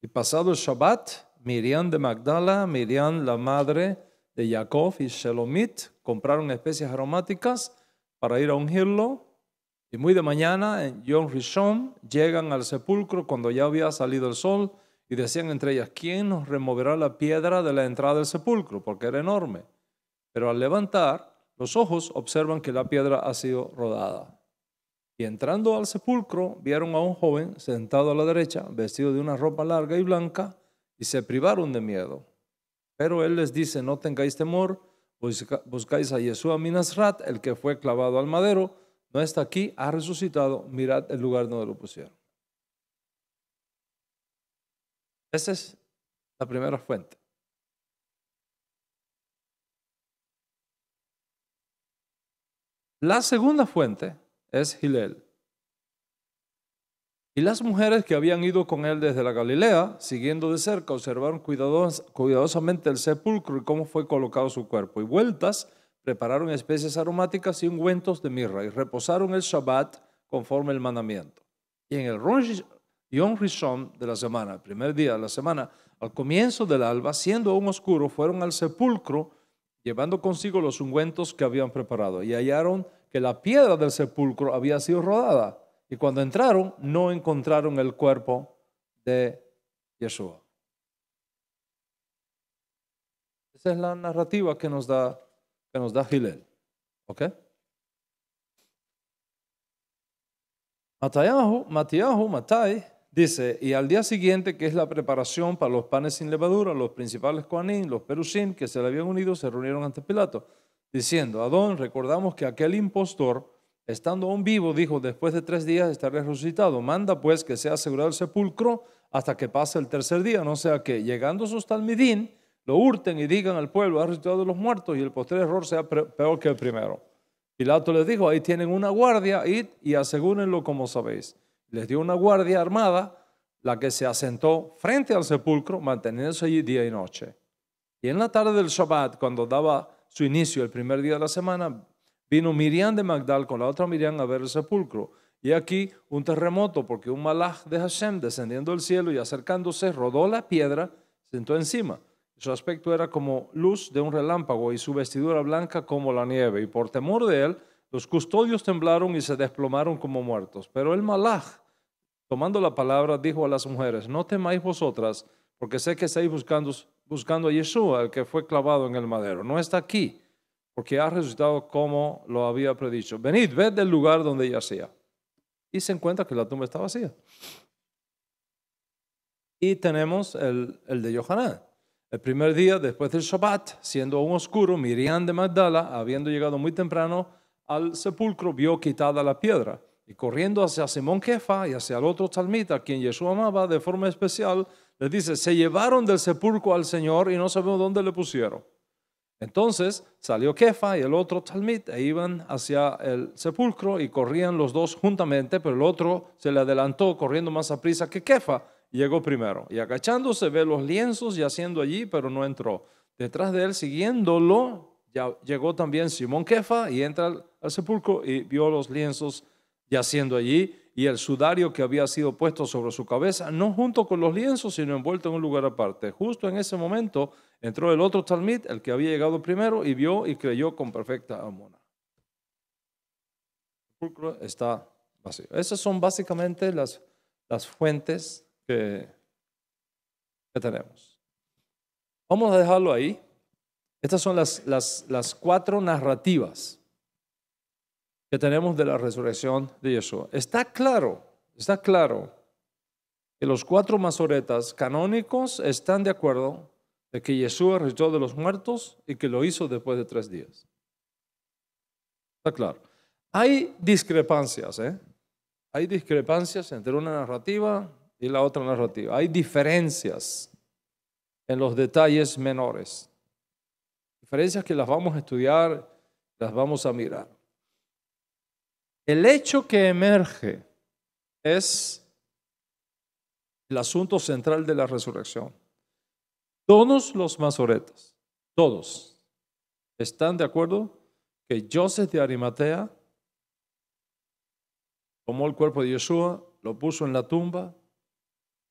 y pasado el Shabbat, Miriam de Magdala, Miriam la madre de Jacob y Shelomit, compraron especias aromáticas para ir a ungirlo. Y muy de mañana, en John Rishon, llegan al sepulcro cuando ya había salido el sol y decían entre ellas, ¿quién nos removerá la piedra de la entrada del sepulcro? Porque era enorme. Pero al levantar los ojos, observan que la piedra ha sido rodada. Y entrando al sepulcro, vieron a un joven sentado a la derecha, vestido de una ropa larga y blanca, se privaron de miedo. Pero él les dice, no tengáis temor, buscáis a Yeshua Minasrat, el que fue clavado al madero, no está aquí, ha resucitado, mirad el lugar donde lo pusieron. Esa es la primera fuente. La segunda fuente es Hilel. Y las mujeres que habían ido con él desde la Galilea, siguiendo de cerca, observaron cuidadosamente el sepulcro y cómo fue colocado su cuerpo. Y vueltas, prepararon especies aromáticas y ungüentos de mirra y reposaron el Shabbat conforme el mandamiento. Y en el Yom Rishon de la semana, el primer día de la semana, al comienzo del alba, siendo aún oscuro, fueron al sepulcro llevando consigo los ungüentos que habían preparado y hallaron que la piedra del sepulcro había sido rodada y cuando entraron, no encontraron el cuerpo de Yeshua. Esa es la narrativa que nos da, que nos da ¿Ok? Matayahu, Matai dice, y al día siguiente, que es la preparación para los panes sin levadura, los principales coanín, los perusim, que se le habían unido, se reunieron ante Pilato, diciendo, Adón, recordamos que aquel impostor Estando aún vivo, dijo, después de tres días estaré resucitado. Manda pues que sea asegurado el sepulcro hasta que pase el tercer día, no sea que llegando sus talmidín, lo hurten y digan al pueblo, ha resucitado de los muertos y el posterior error sea peor que el primero. Pilato les dijo, ahí tienen una guardia, id y asegúrenlo como sabéis. Les dio una guardia armada, la que se asentó frente al sepulcro, manteniéndose allí día y noche. Y en la tarde del Shabbat, cuando daba su inicio el primer día de la semana, Vino Miriam de Magdal con la otra Miriam a ver el sepulcro. Y aquí un terremoto, porque un malaj de Hashem descendiendo del cielo y acercándose, rodó la piedra, sentó encima. Su aspecto era como luz de un relámpago y su vestidura blanca como la nieve. Y por temor de él, los custodios temblaron y se desplomaron como muertos. Pero el malaj, tomando la palabra, dijo a las mujeres, no temáis vosotras, porque sé que estáis buscando, buscando a Yeshua, el que fue clavado en el madero. No está aquí porque ha resucitado como lo había predicho. Venid, ved del lugar donde sea. Y se encuentra que la tumba está vacía. Y tenemos el, de Yohanan. El primer día después del Shabbat, siendo aún oscuro, Miriam de Magdala, habiendo llegado muy temprano al sepulcro, vio quitada la piedra. Y corriendo hacia Simón Kefa y hacia el otro talmita, quien Jesús amaba de forma especial, le dice, se llevaron del sepulcro al Señor y no sabemos dónde le pusieron. Entonces salió Kefa y el otro Talmit e iban hacia el sepulcro y corrían los dos juntamente, pero el otro se le adelantó corriendo más a prisa que Kefa llegó primero. Y agachándose ve los lienzos yaciendo allí, pero no entró. Detrás de él, siguiéndolo, ya llegó también Simón Kefa y entra al sepulcro y vio los lienzos yaciendo allí y el sudario que había sido puesto sobre su cabeza, no junto con los lienzos, sino envuelto en un lugar aparte. Justo en ese momento entró el otro Talmid, el que había llegado primero, y vio y creyó con perfecta amona. El está vacío. Esas son básicamente las, las fuentes que, que tenemos. Vamos a dejarlo ahí. Estas son las, las, las cuatro narrativas tenemos de la resurrección de Yeshua. Está claro, está claro que los cuatro masoretas canónicos están de acuerdo de que Jesús resucitó de los muertos y que lo hizo después de tres días. Está claro. Hay discrepancias, ¿eh? Hay discrepancias entre una narrativa y la otra narrativa. Hay diferencias en los detalles menores. Diferencias que las vamos a estudiar, las vamos a mirar. El hecho que emerge es el asunto central de la resurrección. Todos los masoretas, todos, están de acuerdo que Joseph de Arimatea tomó el cuerpo de Yeshua, lo puso en la tumba,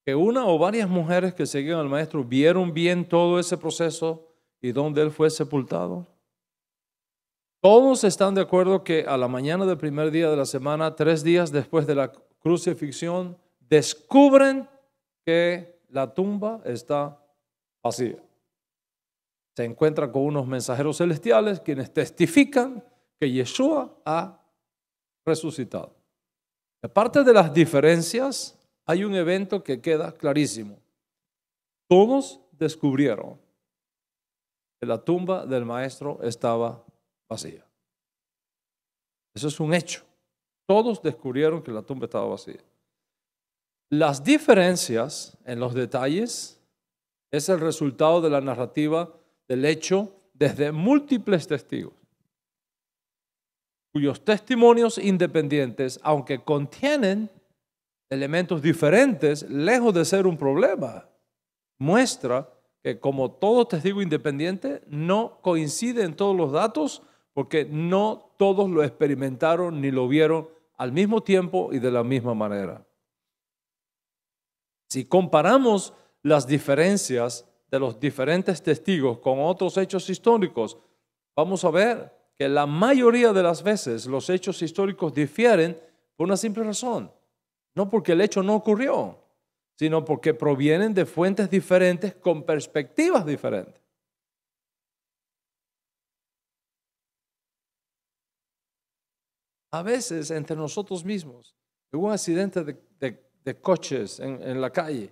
que una o varias mujeres que seguían al maestro vieron bien todo ese proceso y donde él fue sepultado. Todos están de acuerdo que a la mañana del primer día de la semana, tres días después de la crucifixión, descubren que la tumba está vacía. Se encuentran con unos mensajeros celestiales quienes testifican que Yeshua ha resucitado. Aparte de las diferencias, hay un evento que queda clarísimo. Todos descubrieron que la tumba del maestro estaba vacía. Eso es un hecho. Todos descubrieron que la tumba estaba vacía. Las diferencias en los detalles es el resultado de la narrativa del hecho desde múltiples testigos, cuyos testimonios independientes, aunque contienen elementos diferentes, lejos de ser un problema, muestra que como todo testigo independiente no coinciden todos los datos porque no todos lo experimentaron ni lo vieron al mismo tiempo y de la misma manera. Si comparamos las diferencias de los diferentes testigos con otros hechos históricos, vamos a ver que la mayoría de las veces los hechos históricos difieren por una simple razón, no porque el hecho no ocurrió, sino porque provienen de fuentes diferentes con perspectivas diferentes. a veces entre nosotros mismos. Hubo un accidente de, de, coches en, la calle.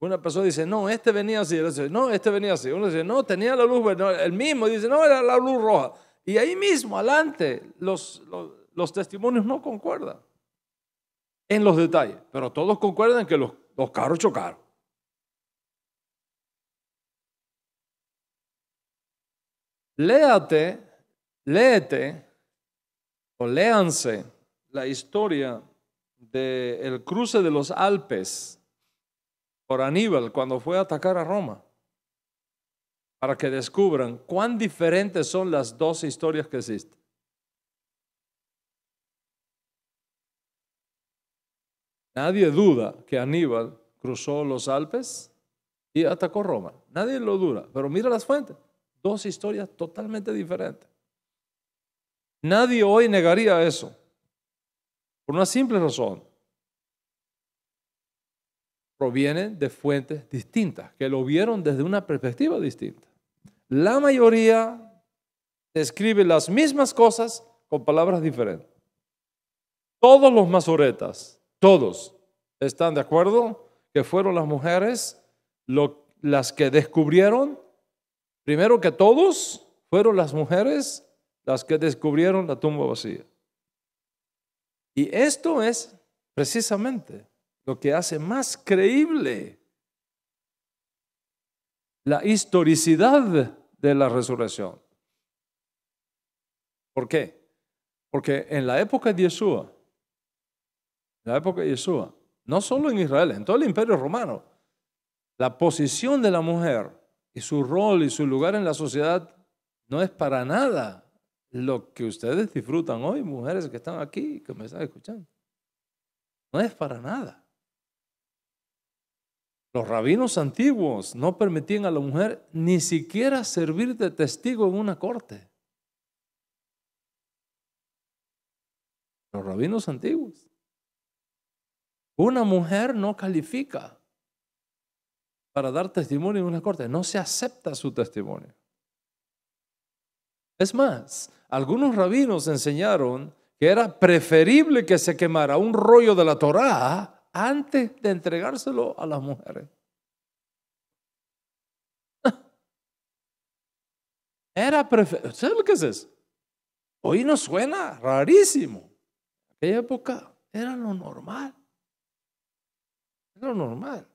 Una persona dice, no, este venía así. dice, no, este venía así. Uno dice, no, tenía la luz verde. El mismo dice, no, era la luz roja. Y ahí mismo, adelante, los, los, testimonios no concuerdan en los detalles, pero todos concuerdan que los, los carros chocaron. Léate, léete léanse la historia del cruce de los Alpes por Aníbal cuando fue a atacar a Roma, para que descubran cuán diferentes son las dos historias que existen. Nadie duda que Aníbal cruzó los Alpes y atacó Roma. Nadie lo duda, pero mira las fuentes. Dos historias totalmente diferentes. Nadie hoy negaría eso, por una simple razón. Provienen de fuentes distintas, que lo vieron desde una perspectiva distinta. La mayoría describe las mismas cosas con palabras diferentes. Todos los masoretas, todos, están de acuerdo que fueron las mujeres las que descubrieron, primero que todos, fueron las mujeres las que descubrieron la tumba vacía. Y esto es precisamente lo que hace más creíble la historicidad de la resurrección. ¿Por qué? Porque en la época de Yeshua, en la época de Yeshua, no solo en Israel, en todo el imperio romano, la posición de la mujer y su rol y su lugar en la sociedad no es para nada lo que ustedes disfrutan hoy, mujeres que están aquí, que me están escuchando, no es para nada. Los rabinos antiguos no permitían a la mujer ni siquiera servir de testigo en una corte. Los rabinos antiguos. Una mujer no califica para dar testimonio en una corte. No se acepta su testimonio. Es más, algunos rabinos enseñaron que era preferible que se quemara un rollo de la Torá antes de entregárselo a las mujeres. Era preferible. ¿Sabes lo que es eso? Hoy no suena rarísimo. En aquella época era lo normal. Era lo normal.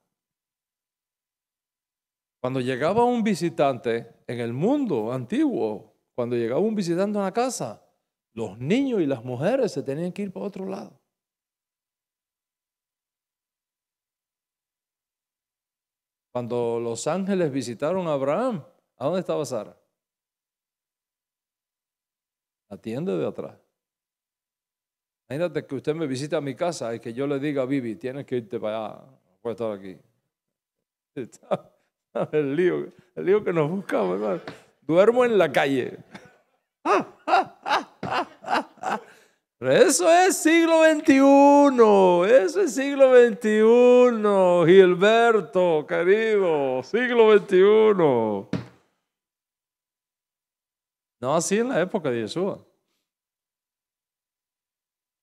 Cuando llegaba un visitante en el mundo antiguo, cuando llegaba un visitante a una casa, los niños y las mujeres se tenían que ir para otro lado. Cuando los ángeles visitaron a Abraham, ¿a dónde estaba Sara? La tienda de atrás. Imagínate que usted me visita a mi casa y que yo le diga a Vivi, tienes que irte para allá, no puedes estar aquí. El lío, el lío que nos buscamos, hermano. Duermo en la calle. Eso es siglo XXI, eso es siglo XXI, Gilberto, querido, siglo XXI. No así en la época de Yeshua.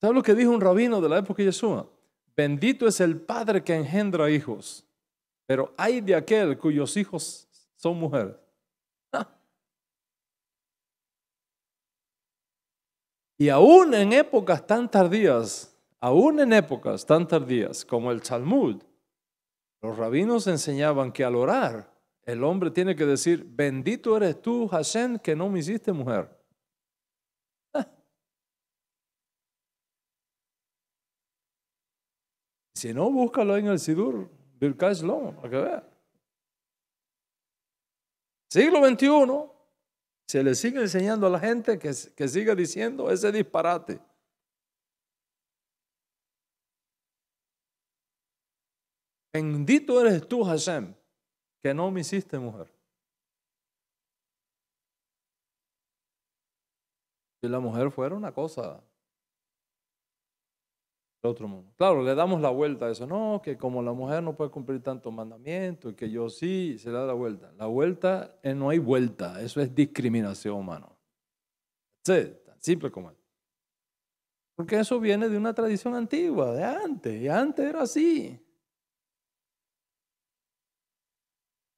¿Sabes lo que dijo un rabino de la época de Yeshua? Bendito es el padre que engendra hijos, pero hay de aquel cuyos hijos son mujeres. Y aún en épocas tan tardías, aún en épocas tan tardías como el Talmud, los rabinos enseñaban que al orar, el hombre tiene que decir, bendito eres tú, Hashem, que no me hiciste mujer. Ah. Si no, búscalo en el Sidur, Birkash Lom, para que vea. Siglo XXI, se le sigue enseñando a la gente que, sigue siga diciendo ese disparate. Bendito eres tú, Hashem, que no me hiciste mujer. Si la mujer fuera una cosa otro mundo. Claro, le damos la vuelta a eso. No, que como la mujer no puede cumplir tantos mandamientos y que yo sí, se le da la vuelta. La vuelta, eh, no hay vuelta. Eso es discriminación humana. Sí, tan simple como es. Porque eso viene de una tradición antigua, de antes. Y antes era así.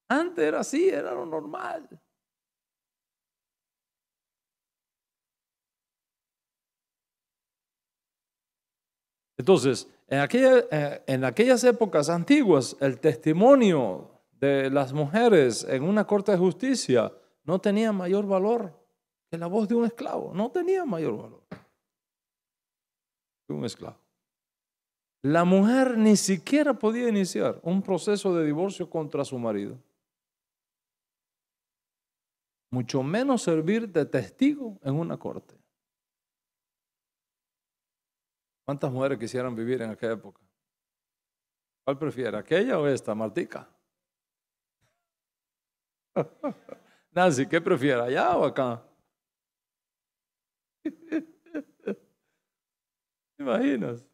Antes era así, era lo normal. Entonces, eh, en, aquellas épocas antiguas, el testimonio de las mujeres en una corte de justicia no tenía mayor valor que la voz de un esclavo. No tenía mayor valor que un esclavo. La mujer ni siquiera podía iniciar un proceso de divorcio contra su marido. Mucho menos servir de testigo en una corte. ¿Cuántas mujeres quisieran vivir en aquella época? ¿Cuál prefiere, aquella o esta, Martica? Nancy, ¿qué prefiere, allá o acá? ¿Te imaginas?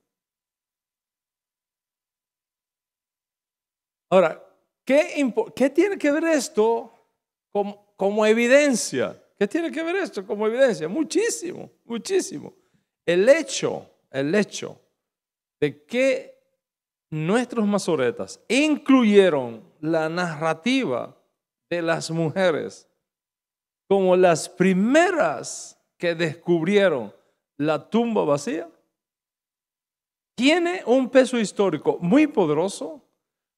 Ahora, ¿qué, ¿qué, tiene que ver esto como, como evidencia? ¿Qué tiene que ver esto como evidencia? Muchísimo, muchísimo. El hecho el hecho de que nuestros mazoretas incluyeron la narrativa de las mujeres como las primeras que descubrieron la tumba vacía, tiene un peso histórico muy poderoso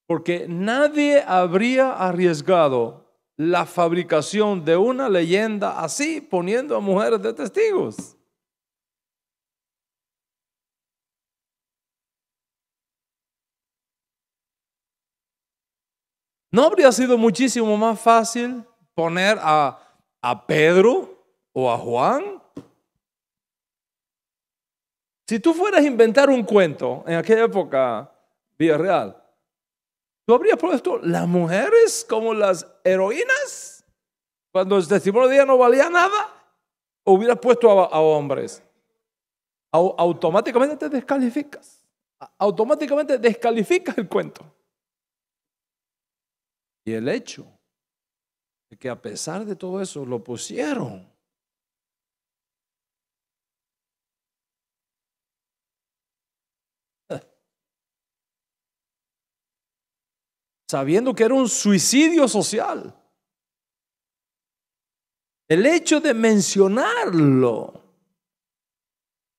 porque nadie habría arriesgado la fabricación de una leyenda así poniendo a mujeres de testigos. ¿No habría sido muchísimo más fácil poner a, Pedro o a Juan? Si tú fueras a inventar un cuento en aquella época, vida real, ¿tú habrías puesto las mujeres como las heroínas? Cuando el testimonio de no valía nada, ¿O hubieras puesto a, hombres. automáticamente te descalificas. Automáticamente descalificas el cuento. Y el hecho de que a pesar de todo eso lo pusieron. Sabiendo que era un suicidio social. El hecho de mencionarlo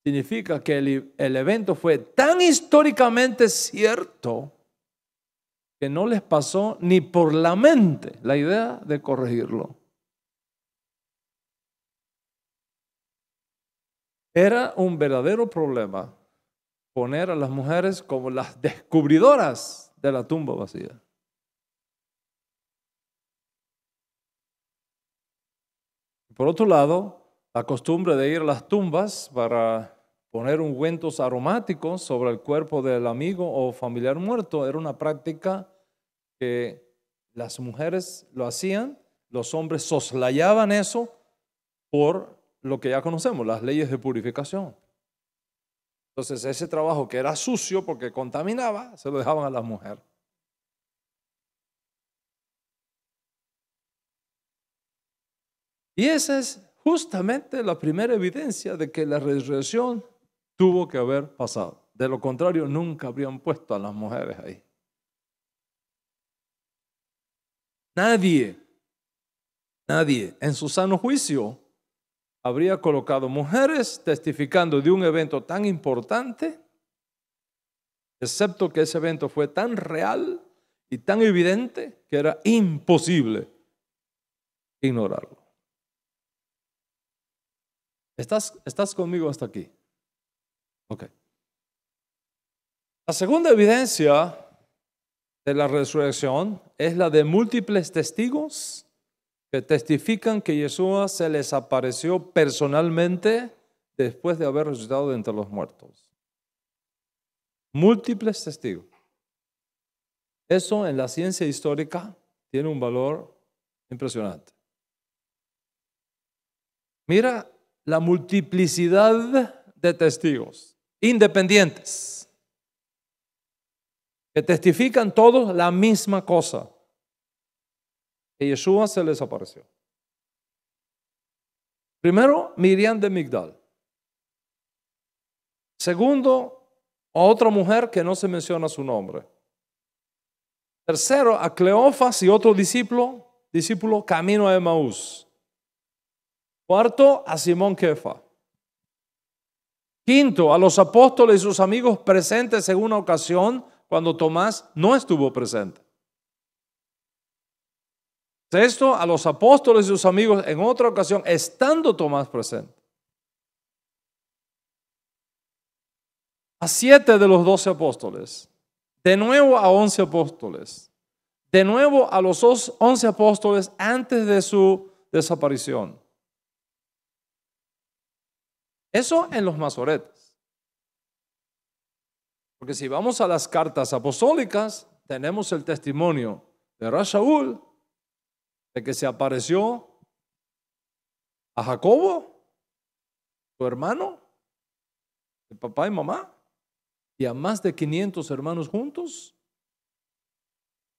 significa que el, evento fue tan históricamente cierto que no les pasó ni por la mente la idea de corregirlo. Era un verdadero problema poner a las mujeres como las descubridoras de la tumba vacía. Por otro lado, la costumbre de ir a las tumbas para Poner ungüentos aromáticos sobre el cuerpo del amigo o familiar muerto era una práctica que las mujeres lo hacían, los hombres soslayaban eso por lo que ya conocemos, las leyes de purificación. Entonces ese trabajo que era sucio porque contaminaba, se lo dejaban a las mujeres. Y esa es justamente la primera evidencia de que la resurrección tuvo que haber pasado. De lo contrario, nunca habrían puesto a las mujeres ahí. Nadie, nadie en su sano juicio habría colocado mujeres testificando de un evento tan importante, excepto que ese evento fue tan real y tan evidente que era imposible ignorarlo. ¿Estás, estás conmigo hasta aquí? Okay. La segunda evidencia de la resurrección es la de múltiples testigos que testifican que Jesús se les apareció personalmente después de haber resucitado entre los muertos. Múltiples testigos. Eso en la ciencia histórica tiene un valor impresionante. Mira la multiplicidad de testigos independientes, que testifican todos la misma cosa, que Yeshua se les apareció. Primero, Miriam de Migdal. Segundo, a otra mujer que no se menciona su nombre. Tercero, a Cleofas y otro discípulo, discípulo camino a Emaús. Cuarto, a Simón Kefa. Quinto, a los apóstoles y sus amigos presentes en una ocasión cuando Tomás no estuvo presente. Sexto, a los apóstoles y sus amigos en otra ocasión estando Tomás presente. A siete de los doce apóstoles. De nuevo a once apóstoles. De nuevo a los once apóstoles antes de su desaparición. Eso en los masoretes, Porque si vamos a las cartas apostólicas, tenemos el testimonio de Rashaul, de que se apareció a Jacobo, su hermano, el papá y mamá, y a más de 500 hermanos juntos,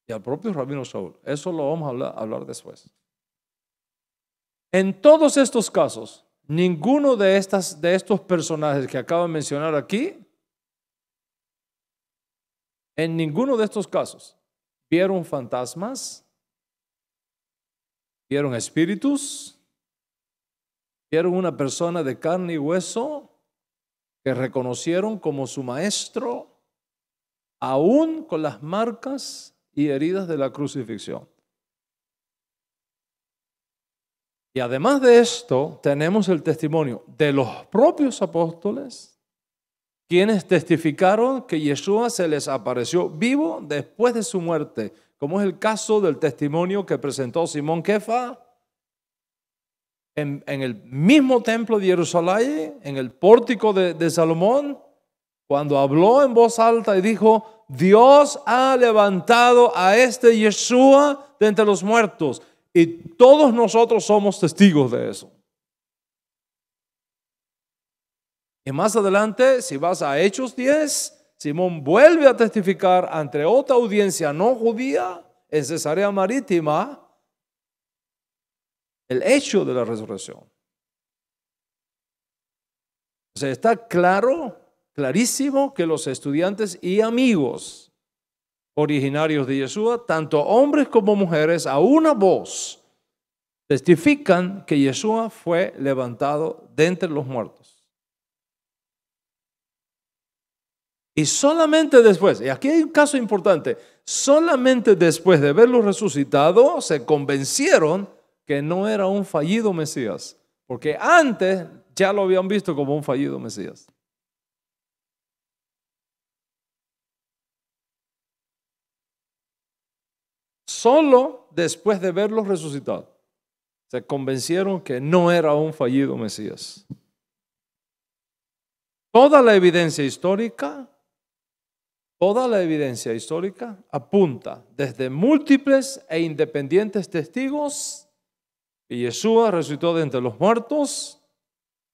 y al propio rabino Saúl. Eso lo vamos a hablar después. En todos estos casos, Ninguno de, estas, de estos personajes que acabo de mencionar aquí, en ninguno de estos casos, vieron fantasmas, vieron espíritus, vieron una persona de carne y hueso que reconocieron como su maestro, aún con las marcas y heridas de la crucifixión. Y además de esto, tenemos el testimonio de los propios apóstoles, quienes testificaron que Yeshua se les apareció vivo después de su muerte, como es el caso del testimonio que presentó Simón Kefa en, el mismo templo de Jerusalén, en el pórtico de, de Salomón, cuando habló en voz alta y dijo, Dios ha levantado a este Yeshua de entre los muertos, y todos nosotros somos testigos de eso. Y más adelante, si vas a Hechos 10, Simón vuelve a testificar ante otra audiencia no judía en Cesarea Marítima el hecho de la resurrección. O sea, está claro, clarísimo que los estudiantes y amigos originarios de Yeshua, tanto hombres como mujeres, a una voz, testifican que Yeshua fue levantado de entre los muertos. Y solamente después, y aquí hay un caso importante, solamente después de verlo resucitado, se convencieron que no era un fallido Mesías, porque antes ya lo habían visto como un fallido Mesías. solo después de verlos resucitados, se convencieron que no era un fallido Mesías. Toda la evidencia histórica, toda la evidencia histórica apunta desde múltiples e independientes testigos que Yeshua resucitó de entre los muertos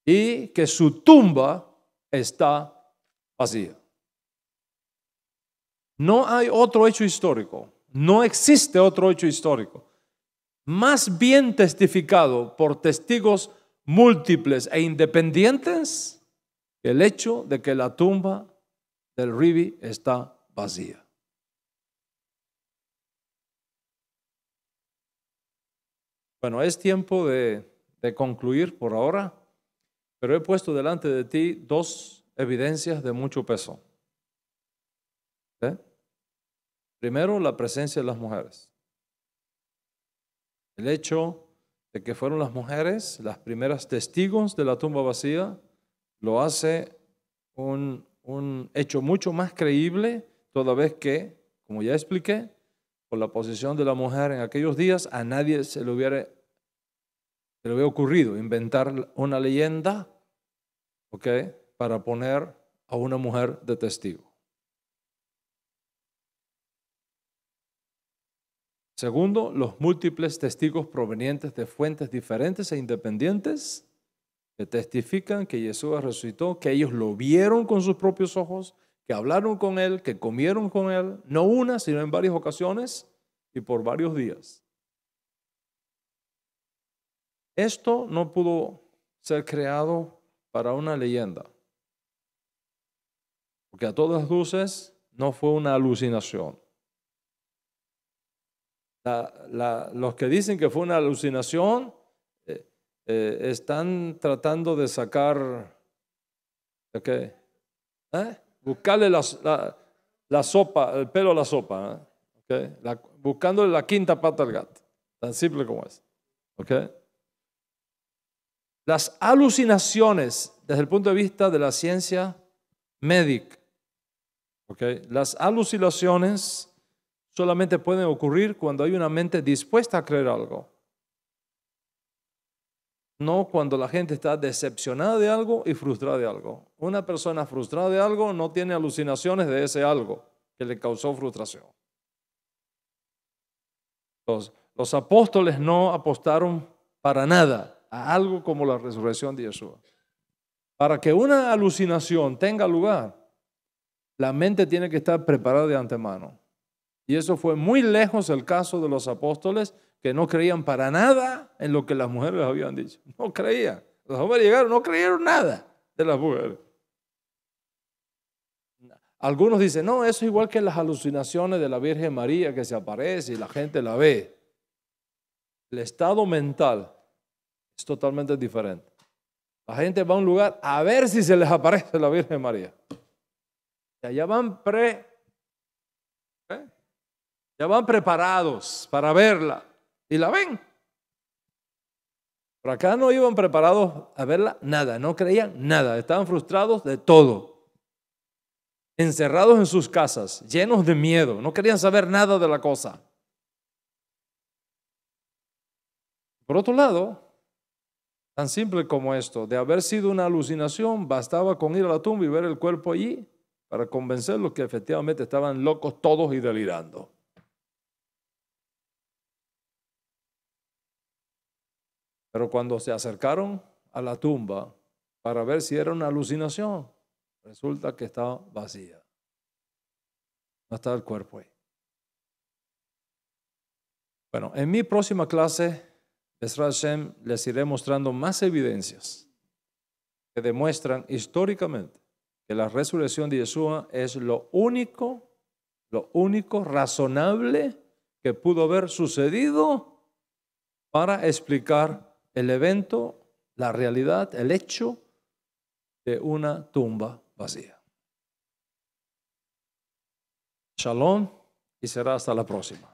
y que su tumba está vacía. No hay otro hecho histórico no existe otro hecho histórico, más bien testificado por testigos múltiples e independientes el hecho de que la tumba del Ribi está vacía. Bueno, es tiempo de, concluir por ahora, pero he puesto delante de ti dos evidencias de mucho peso. ¿Eh? Primero, la presencia de las mujeres. El hecho de que fueron las mujeres las primeras testigos de la tumba vacía lo hace un, hecho mucho más creíble, toda vez que, como ya expliqué, por la posición de la mujer en aquellos días, a nadie se le hubiera, le ocurrido inventar una leyenda para poner a una mujer de testigo. Segundo, los múltiples testigos provenientes de fuentes diferentes e independientes que testifican que Jesús resucitó, que ellos lo vieron con sus propios ojos, que hablaron con él, que comieron con él, no una, sino en varias ocasiones y por varios días. Esto no pudo ser creado para una leyenda, porque a todas luces no fue una alucinación los que dicen que fue una alucinación eh, eh, están tratando de sacar, ¿Eh? Buscarle la, sopa, el pelo a la sopa, buscando buscándole la quinta pata al gato, tan simple como es. Las alucinaciones, desde el punto de vista de la ciencia médica, las alucinaciones solamente pueden ocurrir cuando hay una mente dispuesta a creer algo. No cuando la gente está decepcionada de algo y frustrada de algo. Una persona frustrada de algo no tiene alucinaciones de ese algo que le causó frustración. Los, los apóstoles no apostaron para nada a algo como la resurrección de Jesús. Para que una alucinación tenga lugar, la mente tiene que estar preparada de antemano. Y eso fue muy lejos el caso de los apóstoles que no creían para nada en lo que las mujeres les habían dicho. No creían. Los hombres llegaron, no creyeron nada de las mujeres. Algunos dicen, no, eso es igual que las alucinaciones de la Virgen María que se aparece y la gente la ve. El estado mental es totalmente diferente. La gente va a un lugar a ver si se les aparece la Virgen María. Y allá van pre Estaban preparados para verla y la ven. Por acá no iban preparados a verla nada, no creían nada, estaban frustrados de todo. Encerrados en sus casas, llenos de miedo, no querían saber nada de la cosa. Por otro lado, tan simple como esto, de haber sido una alucinación, bastaba con ir a la tumba y ver el cuerpo allí para convencerlos que efectivamente estaban locos todos y delirando. Pero cuando se acercaron a la tumba para ver si era una alucinación, resulta que estaba vacía. No está el cuerpo ahí. Bueno, en mi próxima clase, les iré mostrando más evidencias que demuestran históricamente que la resurrección de Yeshua es lo único, lo único razonable que pudo haber sucedido para explicar el evento, la realidad, el hecho de una tumba vacía. Shalom y será hasta la próxima.